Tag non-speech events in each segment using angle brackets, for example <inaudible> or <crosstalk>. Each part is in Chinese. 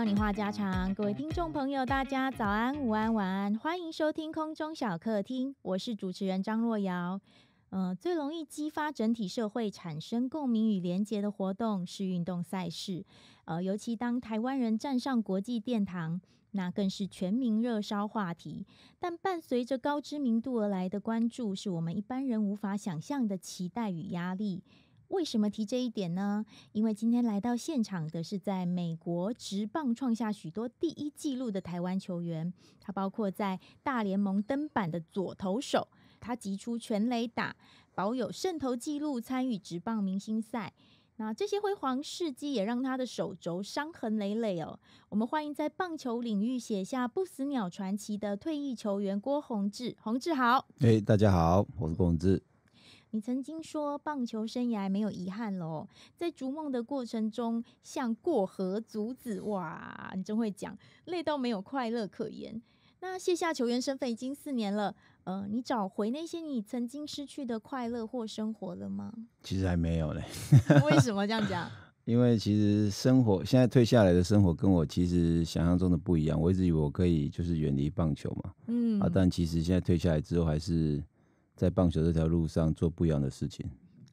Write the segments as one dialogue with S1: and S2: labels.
S1: 教你话家常，各位听众朋友，大家早安、午安、晚安，欢迎收听空中小客厅，我是主持人张若瑶。嗯，最容易激发整体社会产生共鸣与连结的活动是运动赛事，呃，尤其当台湾人站上国际殿堂，那更是全民热烧话题。但伴随着高知名度而来的关注，是我们一般人无法想象的期待与压力。为什么提这一点呢？因为今天来到现场的是在美国职棒创下许多第一纪录的台湾球员，他包括在大联盟登板的左投手，他击出全垒打，保有胜投纪录，参与职棒明星赛。那这些辉煌事迹也让他的手肘伤痕累累哦。我们欢迎在棒球领域写下不死鸟传奇的退役球员郭宏志、宏志好。
S2: 哎，大家好，我是郭宏志。
S1: 你曾经说棒球生涯没有遗憾喽，在逐梦的过程中像过河卒子，哇，你真会讲，累到没有快乐可言。那卸下球员身份已经四年了，呃，你找回那些你曾经失去的快乐或生活了吗？
S2: 其实还没有嘞。
S1: <laughs> 为什么这样讲？
S2: <laughs> 因为其实生活现在退下来的生活跟我其实想象中的不一样。我一直以为我可以就是远离棒球嘛，嗯啊，但其实现在退下来之后还是。在棒球这条路上做不一样的事情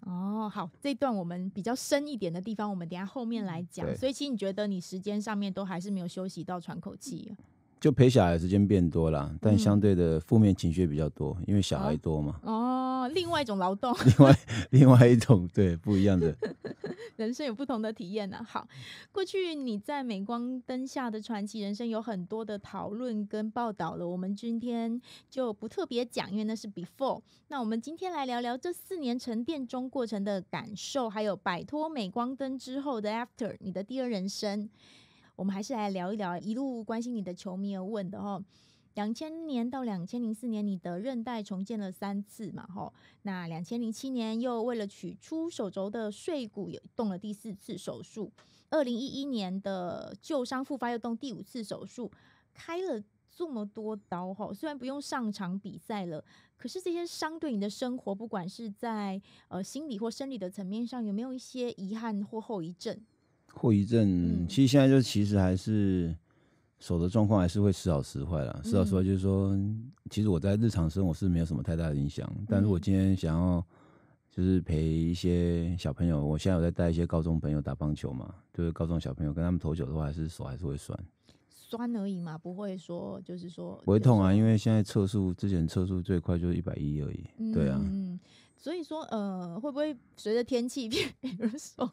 S1: 哦，好，这段我们比较深一点的地方，我们等下后面来讲。所以，其实你觉得你时间上面都还是没有休息到喘口气，
S2: 就陪小孩时间变多了，但相对的负面情绪比较多，因为小孩多嘛。
S1: 哦，另外一种劳动，另
S2: 外另外一种对不一样的。
S1: 人生有不同的体验呢。好，过去你在镁光灯下的传奇人生有很多的讨论跟报道了。我们今天就不特别讲，因为那是 before。那我们今天来聊聊这四年沉淀中过程的感受，还有摆脱镁光灯之后的 after 你的第二人生。我们还是来聊一聊一路关心你的球迷而问的哈。两千年到两千零四年，你的韧带重建了三次嘛，吼。那两千零七年又为了取出手肘的碎骨，又动了第四次手术。二零一一年的旧伤复发，又动第五次手术，开了这么多刀，吼。虽然不用上场比赛了，可是这些伤对你的生活，不管是在呃心理或生理的层面上，有没有一些遗憾或后遗症？
S2: 后遗症，其实现在就其实还是。手的状况还是会时好时坏啦，时好时坏就是说，其实我在日常生活是没有什么太大的影响，但是我今天想要就是陪一些小朋友，我现在有在带一些高中朋友打棒球嘛，就是高中小朋友跟他们投球的话，还是手还是会酸，
S1: 酸而已嘛，不会说就是说不会痛
S2: 啊，因为现在测速之前测速最快就是一百一而已，对啊。
S1: 所以说，呃，会不会随着天气 <laughs> 变，比如说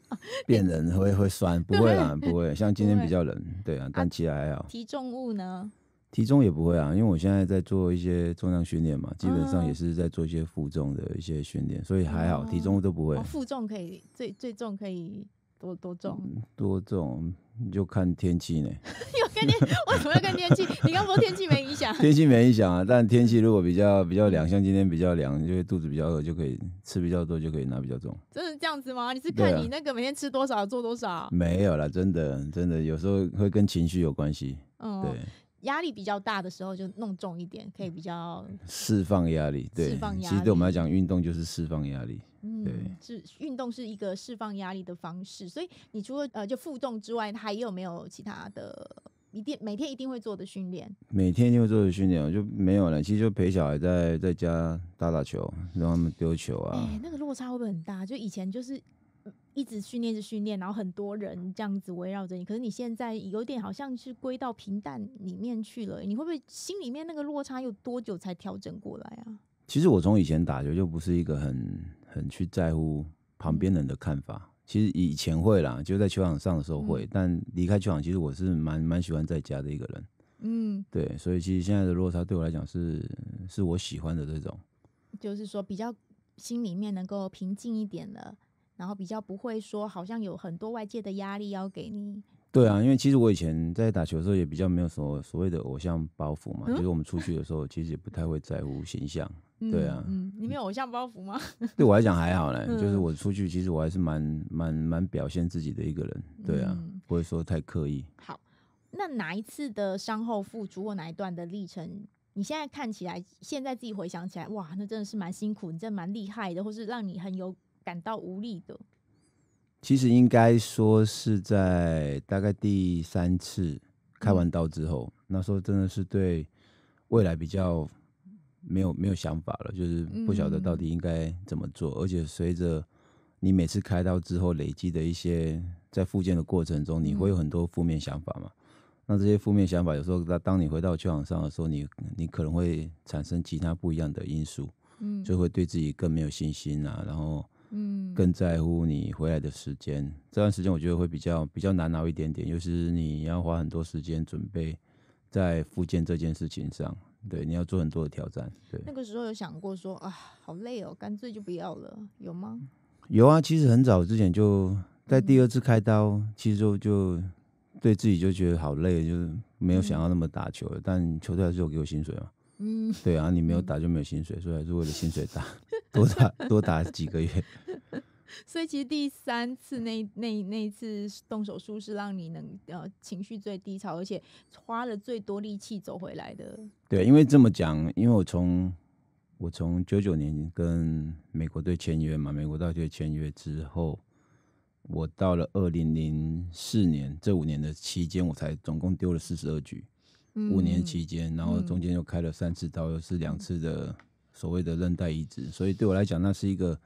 S2: 变冷会会酸？不会啦，不会。像 <laughs> 今天比较冷，对啊，但其实还好。提
S1: 重物呢？
S2: 体重也不会啊，因为我现在在做一些重量训练嘛，基本上也是在做一些负重的一些训练，所以还好，体重物都不会。负
S1: 重可以最最重可以多多重？
S2: 多重就看天气呢。
S1: 有 <laughs> 看天？为什么要看天气？你刚说天气没？天气
S2: 没影响啊，但天气如果比较比较凉，像今天比较凉，就会肚子比较饿，就可以吃比较多，就可以拿比较重。
S1: 真的这样子吗？你是看你那个每天吃多少，做多少？
S2: 没有啦，真的真的，有时候会跟情绪有关系。
S1: 嗯，对，压力比较大的时候就弄重一点，可以比较
S2: 释放压力。对，释放压力。其实对我们来讲，运动就是释放压力。
S1: 嗯，对，是运动是一个释放压力的方式。所以你除了呃就负重之外，还有没有其他的？一定每天一定会做的训练，
S2: 每天一定会做的训练，我就没有了。其实就陪小孩在在家打打球，让他们丢球啊。哎，
S1: 那个落差会不会很大？就以前就是一直训练着训练，然后很多人这样子围绕着你，可是你现在有点好像是归到平淡里面去了。你会不会心里面那个落差有多久才调整过来啊？
S2: 其实我从以前打球就不是一个很很去在乎旁边人的看法。其实以前会啦，就在球场上的时候会，但离开球场，其实我是蛮蛮喜欢在家的一个人。嗯，对，所以其实现在的落差对我来讲是是我喜欢的这种，
S1: 就是说比较心里面能够平静一点了，然后比较不会说好像有很多外界的压力要给你。
S2: 对啊，因为其实我以前在打球的时候也比较没有什么所谓的偶像包袱嘛，就是我们出去的时候其实也不太会在乎形象。对啊，
S1: 你没有偶像包袱吗？<laughs> 对我来
S2: 讲还好呢，就是我出去，其实我还是蛮蛮蛮表现自己的一个人。对啊，不会说太刻意。
S1: 好，那哪一次的伤后复出，或哪一段的历程，你现在看起来，现在自己回想起来，哇，那真的是蛮辛苦，你真的蛮厉害的，或是让你很有感到无力的？
S2: 其实应该说是在大概第三次开完刀之后，那时候真的是对未来比较。没有没有想法了，就是不晓得到底应该怎么做。而且随着你每次开刀之后累积的一些在复健的过程中，你会有很多负面想法嘛？那这些负面想法有时候，当当你回到球场上的时候，你你可能会产生其他不一样的因素，嗯，就会对自己更没有信心啊。然后，嗯，更在乎你回来的时间。这段时间我觉得会比较比较难熬一点点，尤其是你要花很多时间准备在复健这件事情上。对，你要做很多的挑战。对，那
S1: 个时候有想过说啊，好累哦，干脆就不要了，有吗？
S2: 有啊，其实很早之前就在第二次开刀，其实就对自己就觉得好累，就是没有想要那么打球。但球队有给我薪水嘛，嗯，对啊，你没有打就没有薪水，所以还是为了薪水打，多打多打几个月。
S1: 所以其实第三次那那那一次动手术是让你能呃情绪最低潮，而且花了最多力气走回来的。
S2: 对，因为这么讲，因为我从我从九九年跟美国队签约嘛，美国大学签约之后，我到了二零零四年这五年的期间，我才总共丢了四十二局，五年期间，然后中间又开了三次刀，又是两次的所谓的韧带移植，所以对我来讲，那是一个。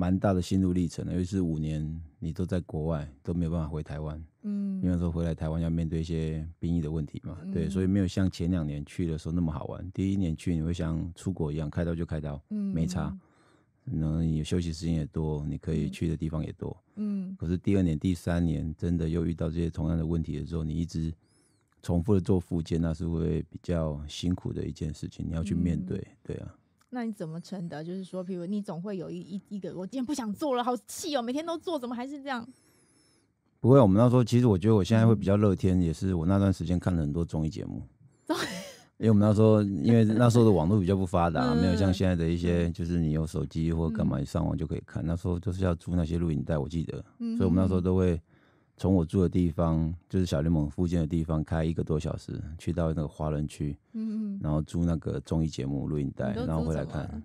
S2: 蛮大的心路历程的，尤其是五年你都在国外，都没有办法回台湾。嗯，因为说回来台湾要面对一些兵役的问题嘛，对，所以没有像前两年去的时候那么好玩。第一年去你会像出国一样，开刀就开刀，嗯，没差，然后你休息时间也多，你可以去的地方也多，嗯。可是第二年、第三年真的又遇到这些同样的问题的时候，你一直重复的做复健，那是会比较辛苦的一件事情，你要去面对，对啊。
S1: 那你怎么撑的？就是说，比如你总会有一一一个，我今天不想做了，好气哦！每天都做，怎么还是这样？
S2: 不会，我们那时候其实我觉得我现在会比较乐天，也是我那段时间看了很多综艺节目。<laughs> 对，因为我们那时候，因为那时候的网络比较不发达，没有像现在的一些，就是你有手机或干嘛你上网就可以看。那时候就是要租那些录影带，我记得，所以我们那时候都会。从我住的地方，就是小联盟附近的地方，开一个多小时去到那个华人区，嗯，然后租那个综艺节目录音带，然后回来看。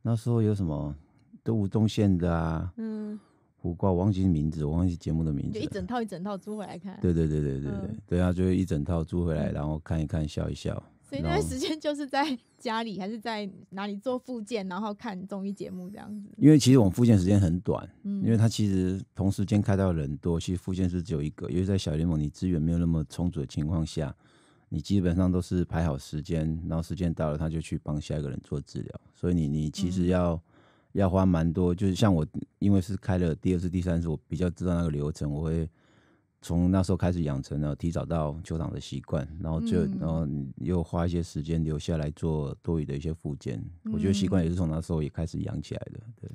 S2: 那时候有什么都吴宗宪的啊，嗯，我瓜，忘记名字，我忘记节目的名字，就一整
S1: 套一整套租回来看。对对对对对对
S2: 对，啊，就是一整套租回来，然后看一看笑一笑。所以那段时间
S1: 就是在 <laughs> 家里，还是在哪里做复健，然后看综艺节目这样子。
S2: 因为其实我们复健时间很短，因为它其实同时间开到人多，其实复健是只有一个。因为在小联盟，你资源没有那么充足的情况下，你基本上都是排好时间，然后时间到了他就去帮下一个人做治疗。所以你你其实要要花蛮多，就是像我，因为是开了第二次、第三次，我比较知道那个流程，我会。从那时候开始养成了提早到球场的习惯，然后就然后又花一些时间留下来做多余的一些复健，我觉得习惯也是从那时候也开始养起来的，对。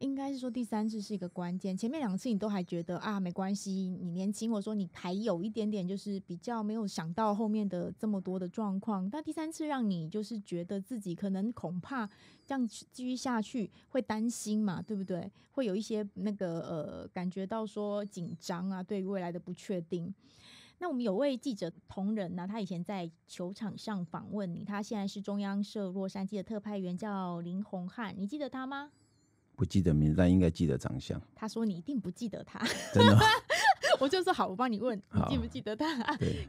S1: 应该是说第三次是一个关键，前面两次你都还觉得啊没关系，你年轻，我说你还有一点点，就是比较没有想到后面的这么多的状况。但第三次让你就是觉得自己可能恐怕这样继续下去会担心嘛，对不对？会有一些那个呃感觉到说紧张啊，对未来的不确定。那我们有位记者同仁呢，他以前在球场上访问你，他现在是中央社洛杉矶的特派员，叫林宏汉，你记得他吗？
S2: 不记得名字，但应该记得长相。
S1: 他说：“你一定不记得他。”真的。<laughs> 我就说好，我帮你问，你记不记得他？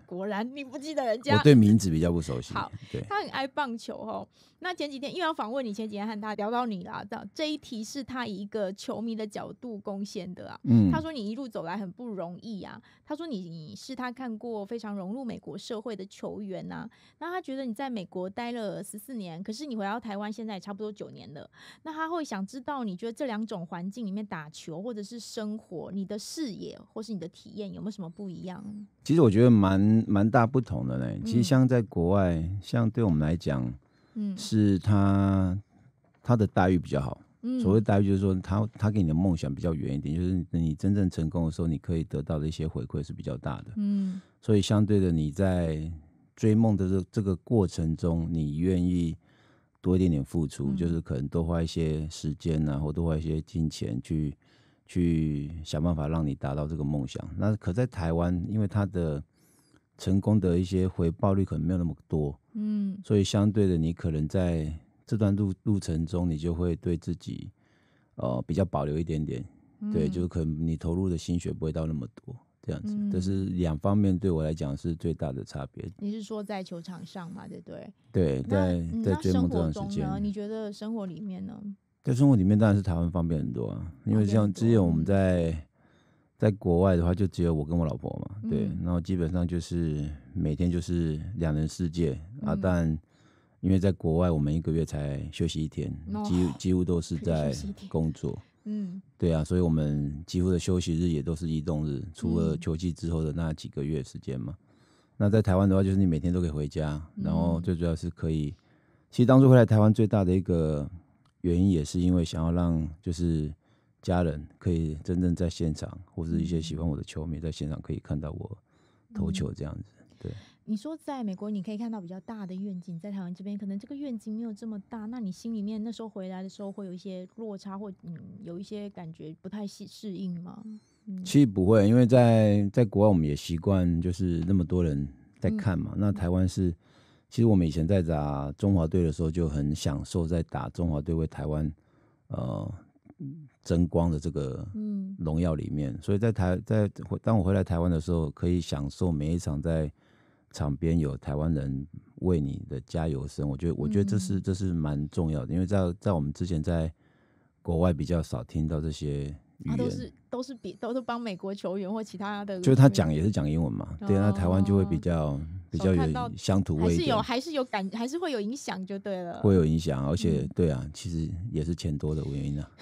S1: 果然你不记得人家。我对名
S2: 字比较不熟悉。好，
S1: 他很爱棒球哦。那前几天因为要访问你，前几天和他聊到你啦。这这一题是他一个球迷的角度贡献的啊。嗯，他说你一路走来很不容易啊。他说你是他看过非常融入美国社会的球员呐。那他觉得你在美国待了十四年，可是你回到台湾现在也差不多九年了。那他会想知道你觉得这两种环境里面打球或者是生活，你的视野或是你的。体验有没有什么不一样？
S2: 其实我觉得蛮蛮大不同的呢。其实像在国外，像对我们来讲，嗯，是他他的待遇比较好。所谓待遇，就是说他他给你的梦想比较远一点，就是你真正成功的时候，你可以得到的一些回馈是比较大的。嗯，所以相对的，你在追梦的这这个过程中，你愿意多一点点付出，就是可能多花一些时间，啊，或多花一些金钱去。去想办法让你达到这个梦想。那可在台湾，因为他的成功的一些回报率可能没有那么多，嗯，所以相对的，你可能在这段路路程中，你就会对自己，呃，比较保留一点点，对，就可能你投入的心血不会到那么多这样子。这是两方面对我来讲是最大的差别。
S1: 你是说在球场上嘛？对不对？
S2: 对追梦这段时间，
S1: 你觉得生活里面呢？
S2: 在生活里面当然是台湾方便很多啊，因为像之前我们在在国外的话，就只有我跟我老婆嘛，对，然后基本上就是每天就是两人世界啊。但因为在国外，我们一个月才休息一天，几几乎都是在工作，嗯，对啊，所以我们几乎的休息日也都是移动日，除了球季之后的那几个月时间嘛。那在台湾的话，就是你每天都可以回家，然后最主要是可以，其实当初回来台湾最大的一个。原因也是因为想要让就是家人可以真正在现场，或者一些喜欢我的球迷在现场可以看到我投球这样
S1: 子。对，你说在美国你可以看到比较大的愿景，在台湾这边可能这个愿景没有这么大。那你心里面那时候回来的时候会有一些落差，或嗯有一些感觉不太适适应吗？其
S2: 实不会，因为在在国外我们也习惯就是那么多人在看嘛。那台湾是。其实我们以前在打中华队的时候就很享受在打中华队为台湾呃争光的这个荣耀里面，所以在台在当我回来台湾的时候，可以享受每一场在场边有台湾人为你的加油声，我觉得我觉得这是这是蛮重要的，因为在在我们之前在国外比较少听到这些。他都
S1: 是都是比都是帮美国球员或其他的，就是他讲也
S2: 是讲英文嘛，对啊，台湾就会比较比较有乡土味，还是有
S1: 还是有感，还是会有影响就对了，会有
S2: 影响，而且对啊，其实也是钱多的原因啊。<laughs>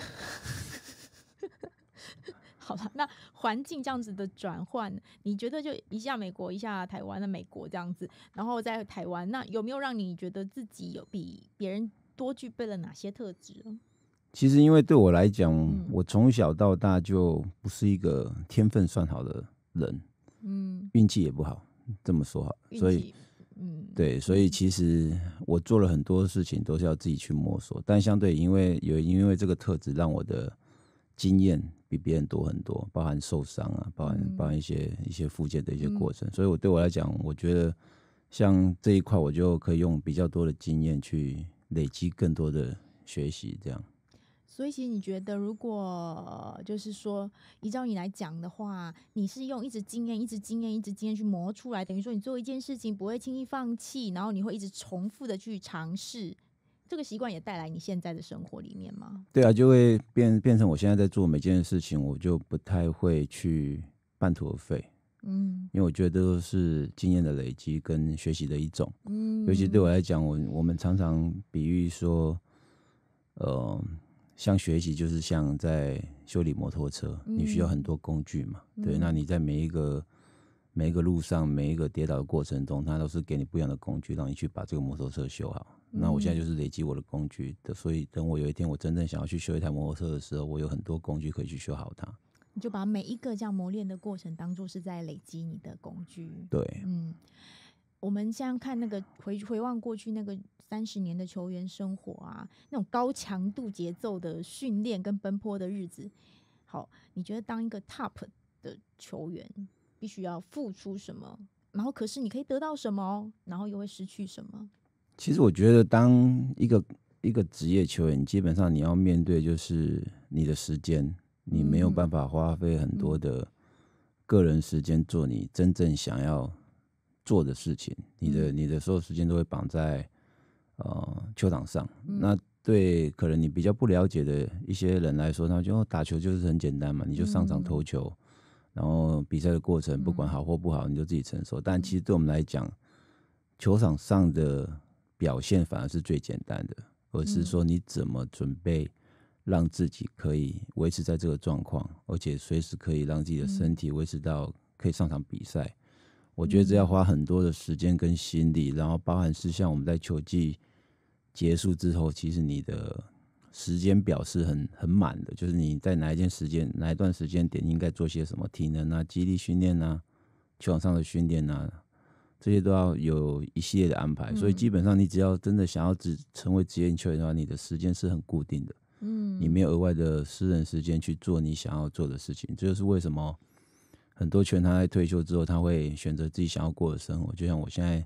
S1: 好，那环境这样子的转换，你觉得就一下美国一下台湾的美国这样子，然后在台湾，那有没有让你觉得自己有比别人多具备了哪些特质
S2: 其实，因为对我来讲，我从小到大就不是一个天分算好的人，嗯，运气也不好，这么说好，所以，嗯，对，所以其实我做了很多事情都是要自己去摸索，但相对因为有因为这个特质，让我的经验比别人多很多，包含受伤啊，包含包含一些一些复健的一些过程，所以我对我来讲，我觉得像这一块，我就可以用比较多的经验去累积更多的学习，这样。
S1: 所以，其实你觉得，如果就是说，依照你来讲的话，你是用一直经验、一直经验、一直经验去磨出来，等于说你做一件事情不会轻易放弃，然后你会一直重复的去尝试。这个习惯也带来你现在的生活里面吗？
S2: 对啊，就会变变成我现在在做每件事情，我就不太会去半途而废。嗯，因为我觉得都是经验的累积跟学习的一种。嗯，尤其对我来讲，我我们常常比喻说，呃。像学习就是像在修理摩托车，你需要很多工具嘛？对，那你在每一个每一个路上、每一个跌倒的过程中，它都是给你不一样的工具，让你去把这个摩托车修好。那我现在就是累积我的工具，的，所以等我有一天我真正想要去修一台摩托车的时候，我有很多工具可以去修好
S1: 它。你就把每一个这样磨练的过程当做是在累积你的工具。对，嗯，我们在看那个回回望过去那个。三十年的球员生活啊，那种高强度节奏的训练跟奔波的日子，好，你觉得当一个 top 的球员，必须要付出什么？然后可是你可以得到什么？然后又会失去什么？
S2: 其实我觉得，当一个一个职业球员，基本上你要面对就是你的时间，你没有办法花费很多的个人时间做你真正想要做的事情，你的你的所有时间都会绑在。呃，球场上，那对可能你比较不了解的一些人来说，他就打球就是很简单嘛，你就上场投球，然后比赛的过程不管好或不好，你就自己承受。但其实对我们来讲，球场上的表现反而是最简单的，而是说你怎么准备，让自己可以维持在这个状况，而且随时可以让自己的身体维持到可以上场比赛。我觉得这要花很多的时间跟心力，然后包含是像我们在球技。结束之后，其实你的时间表是很很满的，就是你在哪一天时间哪一段时间点应该做些什么？体能、啊、肌力训练啊，球场上的训练啊，这些都要有一系列的安排。所以基本上，你只要真的想要只成为职业球员的话，你的时间是很固定的。嗯，你没有额外的私人时间去做你想要做的事情。这就是为什么很多员他在退休之后，他会选择自己想要过的生活。就像我现在。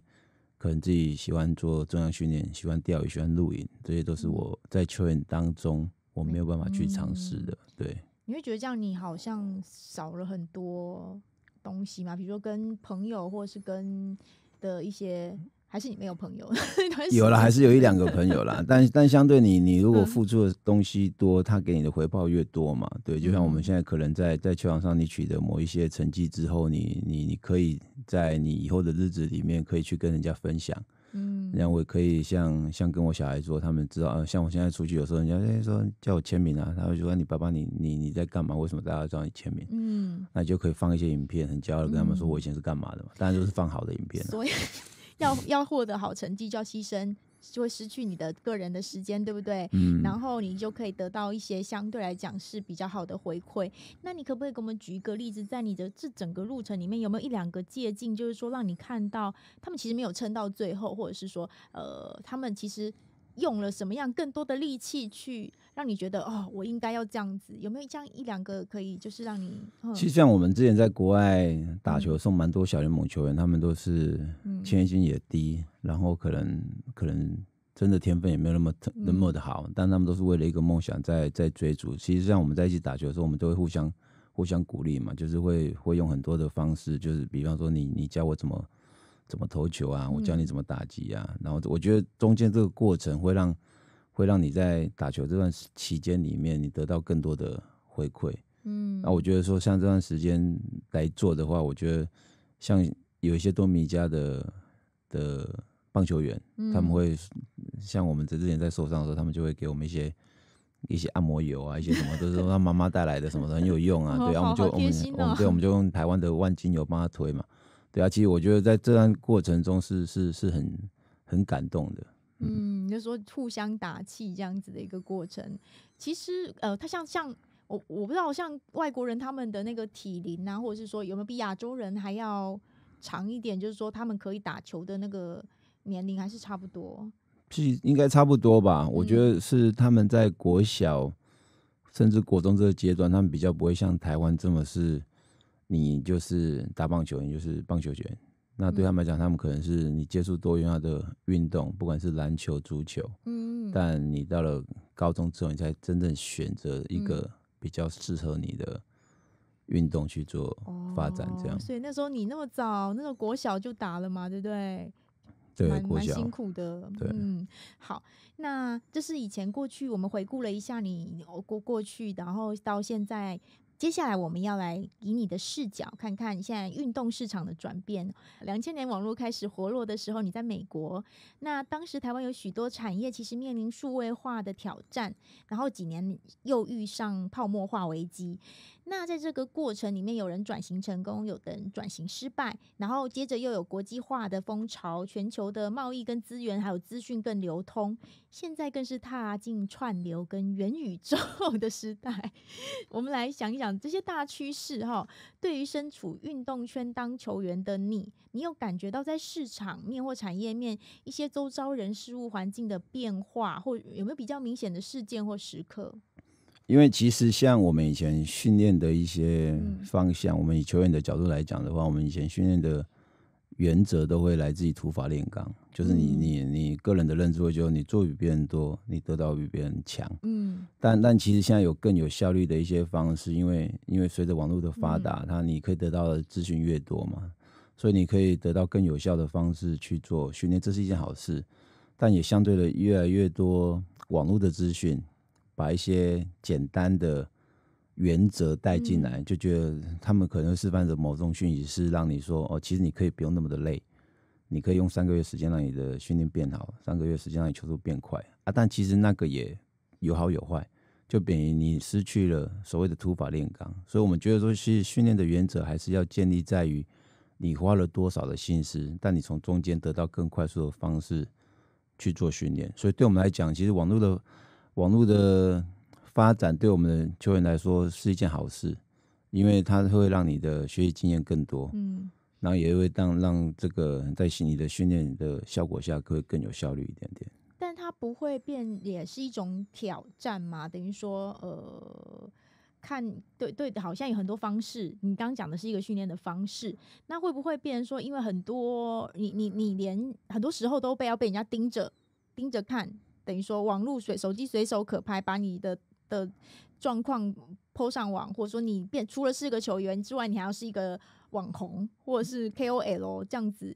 S2: 可能自己喜欢做重量训练，喜欢钓鱼，喜欢露营，这些都是我在球员当中我没有办法去尝试的。对，
S1: 你会觉得这样你好像少了很多东西吗？比如说跟朋友，或者是跟的一些。还是你没有朋友？<laughs> 有了，还是有一两个朋友啦。
S2: <laughs> 但但相对你，你如果付出的东西多，他给你的回报越多嘛？对，就像我们现在可能在在球场上你取得某一些成绩之后，你你你可以在你以后的日子里面可以去跟人家分享。嗯，然后我可以像像跟我小孩说，他们知道啊。像我现在出去有时候，人家说叫我签名啊，他们就说你爸爸，你你你在干嘛？为什么大家要叫你签名？嗯，那就可以放一些影片，很骄傲的跟他们说我以前是干嘛的嘛。当然都是放好的影片。所
S1: 以。要要获得好成绩就要牺牲，就会失去你的个人的时间，对不对？然后你就可以得到一些相对来讲是比较好的回馈。那你可不可以给我们举一个例子，在你的这整个路程里面，有没有一两个捷径，就是说让你看到他们其实没有撑到最后，或者是说，呃，他们其实。用了什么样更多的力气去让你觉得哦，我应该要这样子？有没有这样一两个可以就是让你？其实像
S2: 我们之前在国外打球，送蛮多小联盟球员，他们都是，嗯，谦力金也低，然后可能可能真的天分也没有那么那么的好，但他们都是为了一个梦想在在追逐。其实像我们在一起打球的时候，我们都会互相互相鼓励嘛，就是会会用很多的方式，就是比方说你你教我怎么。怎么投球啊？我教你怎么打击啊。然后我觉得中间这个过程会让会让你在打球这段期间里面，你得到更多的回馈。嗯，那我觉得说像这段时间来做的话，我觉得像有一些多米加的的棒球员，他们会像我们之前在受伤的时候，他们就会给我们一些一些按摩油啊，一些什么都是他 <laughs> 妈妈带来的什么很有用啊。对，我们就我们对我们就用台湾的万金油帮他推嘛。对啊，其实我觉得在这段过程中是是是很很感动的。
S1: 嗯，就说互相打气这样子的一个过程。其实呃，他像像我我不知道像外国人他们的那个体龄啊，或者是说有没有比亚洲人还要长一点，就是说他们可以打球的那个年龄还是差不多。
S2: 是应该差不多吧？我觉得是他们在国小甚至国中这个阶段，他们比较不会像台湾这么是。你就是打棒球，你就是棒球员。那对他们来讲，他们可能是你接触多元化的运动，不管是篮球、足球，嗯。但你到了高中之后，你才真正选择一个比较适合你的运动去做发展。这样，所
S1: 以那时候你那么早，那个国小就打了嘛，对不对？对，国小辛苦的。对，嗯。好，那这是以前过去，我们回顾了一下你过过去，然后到现在。接下来我们要来以你的视角看看现在运动市场的转变。两千年网络开始活络的时候，你在美国，那当时台湾有许多产业其实面临数位化的挑战，然后几年又遇上泡沫化危机。那在这个过程里面，有人转型成功，有的人转型失败，然后接着又有国际化的风潮，全球的贸易跟资源还有资讯更流通，现在更是踏进串流跟元宇宙 <laughs> 的时代。我们来想一想这些大趋势哈，对于身处运动圈当球员的你，你有感觉到在市场面或产业面一些周遭人事物环境的变化，或有没有比较明显的事件或时刻？
S2: 因为其实像我们以前训练的一些方向，我们以球员的角度来讲的话，我们以前训练的原则都会来自于土法炼钢，就是你你你个人的认知，就你做比别人多，你得到比别人强。嗯。但但其实现在有更有效率的一些方式，因为因为随着网络的发达，它你可以得到的资讯越多嘛，所以你可以得到更有效的方式去做训练，这是一件好事。但也相对的越来越多网络的资讯。把一些简单的原则带进来，就觉得他们可能示范的某种讯息是让你说哦，其实你可以不用那么的累，你可以用三个月时间让你的训练变好，三个月时间让你球速变快啊。但其实那个也有好有坏，就等于你失去了所谓的突法炼钢。所以我们觉得说，其实训练的原则还是要建立在于你花了多少的心思，但你从中间得到更快速的方式去做训练。所以对我们来讲，其实网络的。网络的发展对我们的球员来说是一件好事，因为它会让你的学习经验更多，嗯，然后也会让让这个在理的训练的效果下会更有效率一点点。
S1: 但它不会变也是一种挑战嘛？等于说，呃，看对对，好像有很多方式。你刚刚讲的是一个训练的方式，那会不会变成说，因为很多你你你连很多时候都被要被人家盯着盯着看？等于说，网络随手机随手可拍，把你的的状况抛上网，或者说你变除了是一个球员之外，你还要是一个网红或者是 K O L 这样子，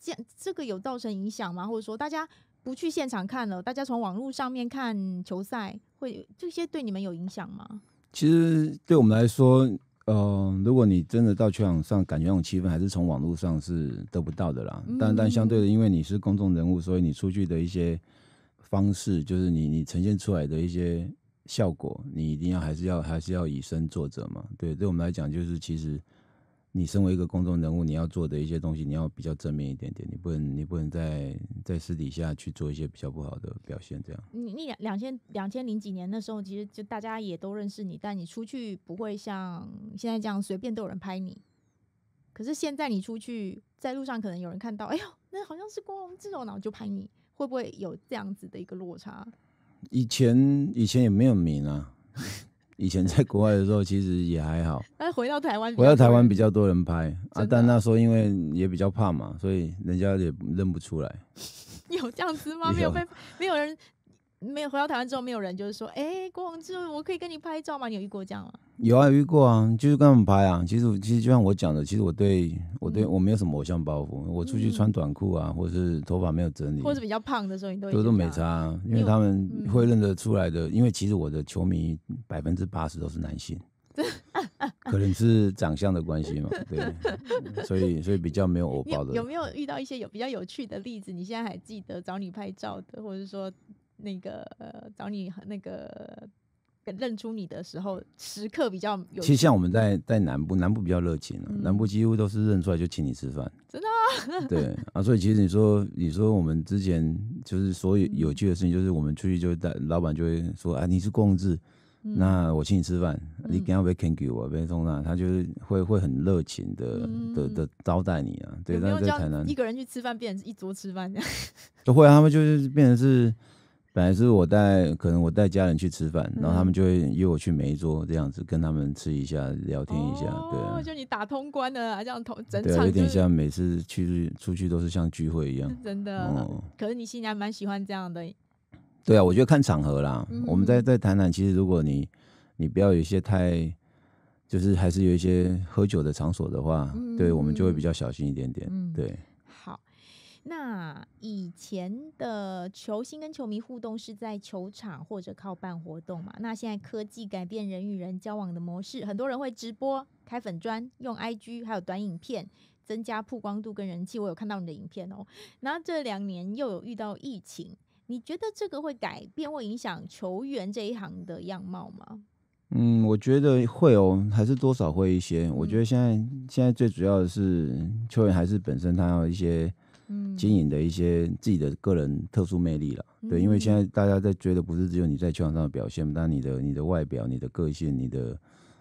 S1: 这这个有造成影响吗？或者说大家不去现场看了，大家从网络上面看球赛，会有这些对你们有影响吗？
S2: 其实对我们来说，呃，如果你真的到球场上，感觉那种气氛还是从网络上是得不到的啦。但但相对的，因为你是公众人物，所以你出去的一些。方式就是你你呈现出来的一些效果，你一定要还是要还是要以身作则嘛？对，对我们来讲，就是其实你身为一个公众人物，你要做的一些东西，你要比较正面一点点，你不能你不能在在私底下去做一些比较不好的表现。这样，
S1: 你你两两千两千零几年的时候，其实就大家也都认识你，但你出去不会像现在这样随便都有人拍你。可是现在你出去，在路上可能有人看到，哎呦，那好像是郭宏志哦，然后就拍你。会不会有这样子的一个落差？
S2: 以前以前也没有名啊，<laughs> 以前在国外的时候其实也还好。
S1: <laughs> 但回到台湾，回到台
S2: 湾比较多人拍啊，但那时候因为也比较怕嘛，所以人家也认不出来。
S1: <laughs> 有这样子吗？没有，被没有人。没有回到台湾之后，没有人就是说，哎，国王之，我可以跟你拍照吗？你有遇过这样吗？
S2: 有啊，遇过啊，就是跟他们拍啊。其实，其实就像我讲的，其实我对我对我没有什么偶像包袱。我出去穿短裤啊，或者是头发没有整理，或
S1: 者比较胖的时候，你都都
S2: 没差。因为他们会认得出来的，因为其实我的球迷百分之八十都是男性，
S1: <laughs> 可
S2: 能是长相的关系嘛。对，<laughs> 所以所以比较没有偶像。有没
S1: 有遇到一些有比较有趣的例子？你现在还记得找你拍照的，或者是说？那个呃，找你那个认出你的时候，时刻比较有。其实像我
S2: 们在在南部，南部比较热情啊，南部几乎都是认出来就请你吃饭，
S1: 真的。<laughs> 对
S2: 啊，所以其实你说你说我们之前就是所有有趣的事情，就是我们出去就带老板就会说啊，你是共治，那我请你吃饭，你跟他会肯给我被送上，他就是会会很热情的的的招待你啊。对，在台南一
S1: 个人去吃饭变成一桌吃饭这样，
S2: 都 <laughs> 会他们就是变成是。本来是我带，可能我带家人去吃饭，然后他们就会约我去每一桌这样子，跟他们吃一下、聊天一下，对啊，
S1: 就你打通关的，这样通整场就有点像
S2: 每次去出去都是像聚会一样，<laughs>
S1: 真的。哦，可是你心里还蛮喜欢这样的。
S2: 对啊，我觉得看场合啦。我们再再谈谈，其实如果你你不要有一些太，就是还是有一些喝酒的场所的话，对我们就会比较小心一点点。对。
S1: 那以前的球星跟球迷互动是在球场或者靠办活动嘛？那现在科技改变人与人交往的模式，很多人会直播、开粉砖、用 IG，还有短影片增加曝光度跟人气。我有看到你的影片哦。那这两年又有遇到疫情，你觉得这个会改变，会影响球员这一行的样貌吗？
S2: 嗯，我觉得会哦，还是多少会一些。我觉得现在现在最主要的是球员还是本身他要一些。经营的一些自己的个人特殊魅力了，对，因为现在大家在觉得不是只有你在球场上的表现，但你的你的外表、你的个性、你的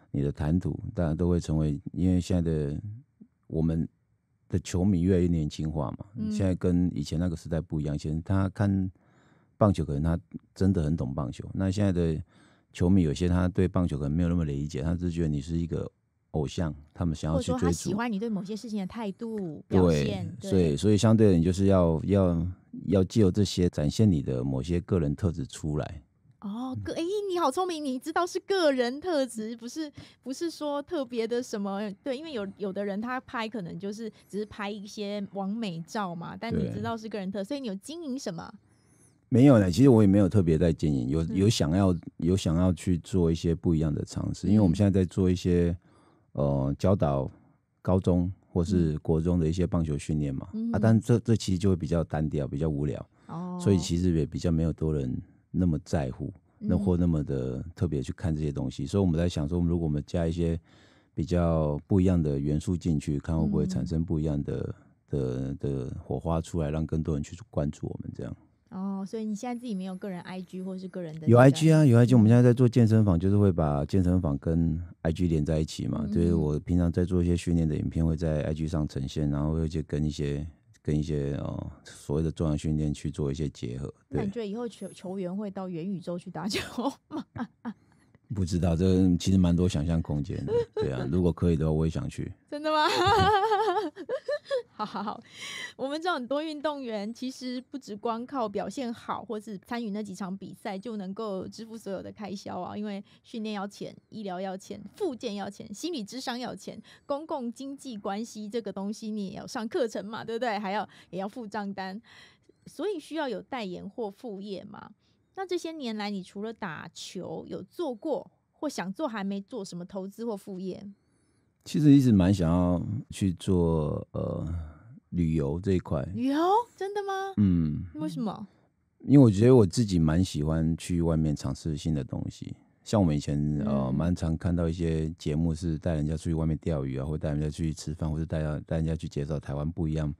S2: 你的谈吐，当然都会成为。因为现在的我们的球迷越来越年轻化嘛，现在跟以前那个时代不一样，以前他看棒球可能他真的很懂棒球，那现在的球迷有些他对棒球可能没有那么理解，他只觉得你是一个。偶像，他们想要去追逐，喜
S1: 欢你对某些事情的态度表现，所以
S2: 所以相对的，你就是要要要借由这些展现你的某些个人特质出来。
S1: 哦，个哎，你好聪明，你知道是个人特质，不是不是说特别的什么？对，因为有有的人他拍可能就是只是拍一些完美照嘛，但你知道是个人特，所以你有经营什么？
S2: 没有呢，其实我也没有特别在经营，有有想要有想要去做一些不一样的尝试，因为我们现在在做一些。呃，教导高中或是国中的一些棒球训练嘛，啊，但这这其实就会比较单调，比较无聊，所以其实也比较没有多人那么在乎，那或那么的特别去看这些东西，所以我们在想说，如果我们加一些比较不一样的元素进去，看会不会产生不一样的的的火花出来，让更多人去关注我们这样。
S1: 哦，所以你现在自己没有个人 IG 或是个人的？有 IG 啊，有
S2: IG。我们现在在做健身房，就是会把健身房跟 IG 连在一起嘛。就是我平常在做一些训练的影片，会在 IG 上呈现，然后会去跟一些跟一些哦所谓的重要训练去做一些结合。你
S1: 觉得以后球球员会到元宇宙去打球吗？
S2: 不知道，这其实蛮多想象空间的。<laughs> 对啊，如果可以的话，我也想去。
S1: 真的吗？<laughs> 好，好，好。我们知道很多运动员其实不只光靠表现好或是参与那几场比赛就能够支付所有的开销啊，因为训练要钱，医疗要钱，复健要钱，心理智商要钱，公共经济关系这个东西你也要上课程嘛，对不对？还要也要付账单，所以需要有代言或副业嘛。那这些年来，你除了打球，有做过或想做还没做什么投资或副业？
S2: 其实一直蛮想要去做呃旅游这一块。
S1: 旅游真的吗？嗯。为什么？
S2: 因为我觉得我自己蛮喜欢去外面尝试新的东西。像我们以前呃蛮常看到一些节目是带人家出去外面钓鱼啊，或带人家出去吃饭，或是带带人家去介绍台湾不一样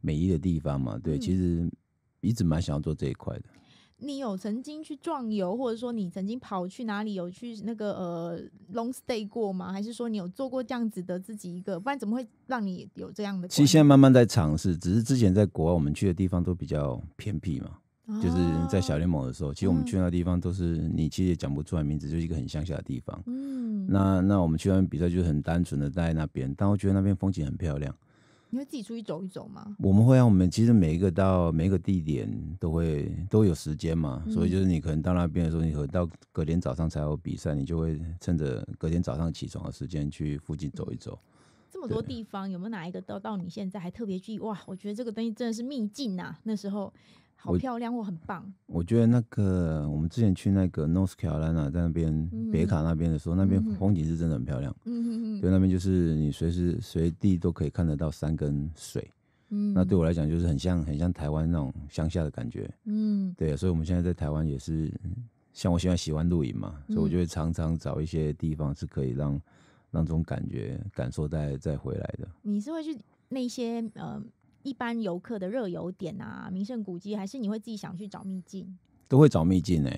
S2: 美丽的地方嘛。对，其实一直蛮想要做这一块的。
S1: 你有曾经去壮游，或者说你曾经跑去哪里有去那个呃 long stay 过吗？还是说你有做过这样子的自己一个？不然怎么会让你有这样的？其实现
S2: 在慢慢在尝试，只是之前在国外我们去的地方都比较偏僻嘛。就是在小联盟的时候，其实我们去那地方都是你其实也讲不出来名字，就是一个很乡下的地方。嗯，那那我们去完比赛就是很单纯的待在那边，但我觉得那边风景很漂亮。
S1: 你会自己出去走一走吗？
S2: 我们会，啊、我们其实每一个到每一个地点都会都有时间嘛，所以就是你可能到那边的时候，你能到隔天早上才有比赛，你就会趁着隔天早上起床的时间去附近走一走。
S1: 这么多地方，有没有哪一个到到你现在还特别去？哇，我觉得这个东西真的是秘境啊！那时候。好漂亮，或很棒。
S2: 我觉得那个我们之前去那个 North Carolina，在那边北卡那边的时候，那边风景是真的很漂亮。嗯嗯嗯。对，那边就是你随时随地都可以看得到山跟水。嗯。那对我来讲就是很像很像台湾那种乡下的感觉。嗯。对，所以我们现在在台湾也是，像我现在喜欢露营嘛，所以我就会常常找一些地方是可以让让这种感觉感受再再回来的。
S1: 你是会去那些呃？一般游客的热游点啊，名胜古迹，还是你会自己想去找秘境？
S2: 都会找秘境呢。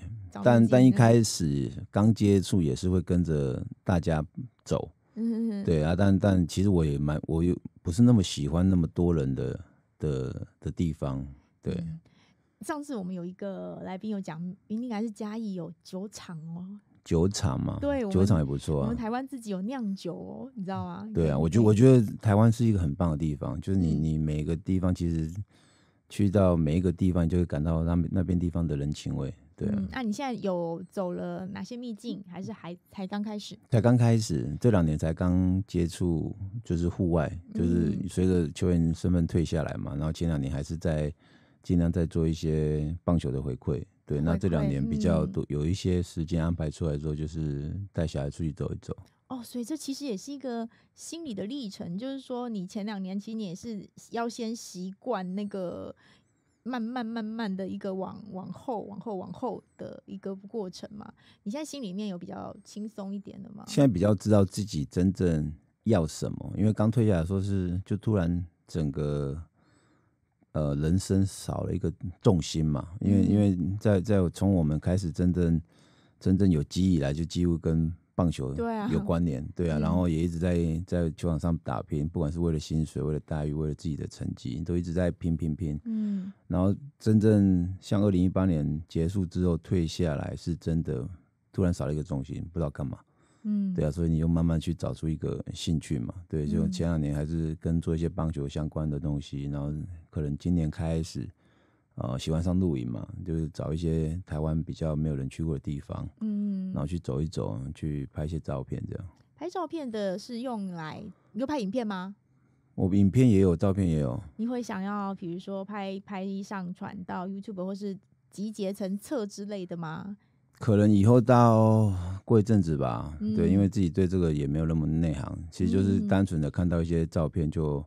S2: 但但一开始刚接触也是会跟着大家走，
S1: 嗯嗯对
S2: 啊，但但其实我也蛮我又不是那么喜欢那么多人的的的地方，对。
S1: 上次我们有一个来宾有讲，云林还是嘉义有酒厂哦。
S2: 酒厂嘛，对，酒厂也不错啊。我们台
S1: 湾自己有酿酒哦，你知道吗？对
S2: 啊，我觉我觉得台湾是一个很棒的地方，就是你你每个地方其实去到每一个地方，就会感到那那边地方的人情味。对啊，
S1: 那你现在有走了哪些秘境，还是还才刚开始？
S2: 才刚开始，这两年才刚接触，就是户外，就是随着球员身份退下来嘛，然后前两年还是在尽量在做一些棒球的回馈。对，那这两年比较多，有一些时间安排出来之后，就是带小孩出去走一走。
S1: 哦，所以这其实也是一个心理的历程，就是说你前两年其实你也是要先习惯那个慢慢慢慢的一个往往后往后往后的一个过程嘛。你现在心里面有比较轻松一点的吗？现
S2: 在比较知道自己真正要什么，因为刚退下来说是就突然整个。呃，人生少了一个重心嘛，因为因为在在从我们开始真正真正有基以来，就几乎跟棒球有关联，对啊，然后也一直在在球场上打拼，不管是为了薪水、为了待遇、为了自己的成绩，都一直在拼拼拼。嗯，然后真正像二零一八年结束之后退下来，是真的突然少了一个重心，不知道干嘛。嗯，对啊，所以你就慢慢去找出一个兴趣嘛。对，就前两年还是跟做一些棒球相关的东西，然后可能今年开始，呃，喜欢上露营嘛，就是找一些台湾比较没有人去过的地方，嗯，然后去走一走，去拍一些照片这样。
S1: 拍照片的是用来，有拍影片吗？
S2: 我影片也有，照片也有。
S1: 你会想要，比如说拍拍上传到 YouTube 或是集结成册之类的吗？
S2: 可能以后到过一阵子吧，对，因为自己对这个也没有那么内行，其实就是单纯的看到一些照片就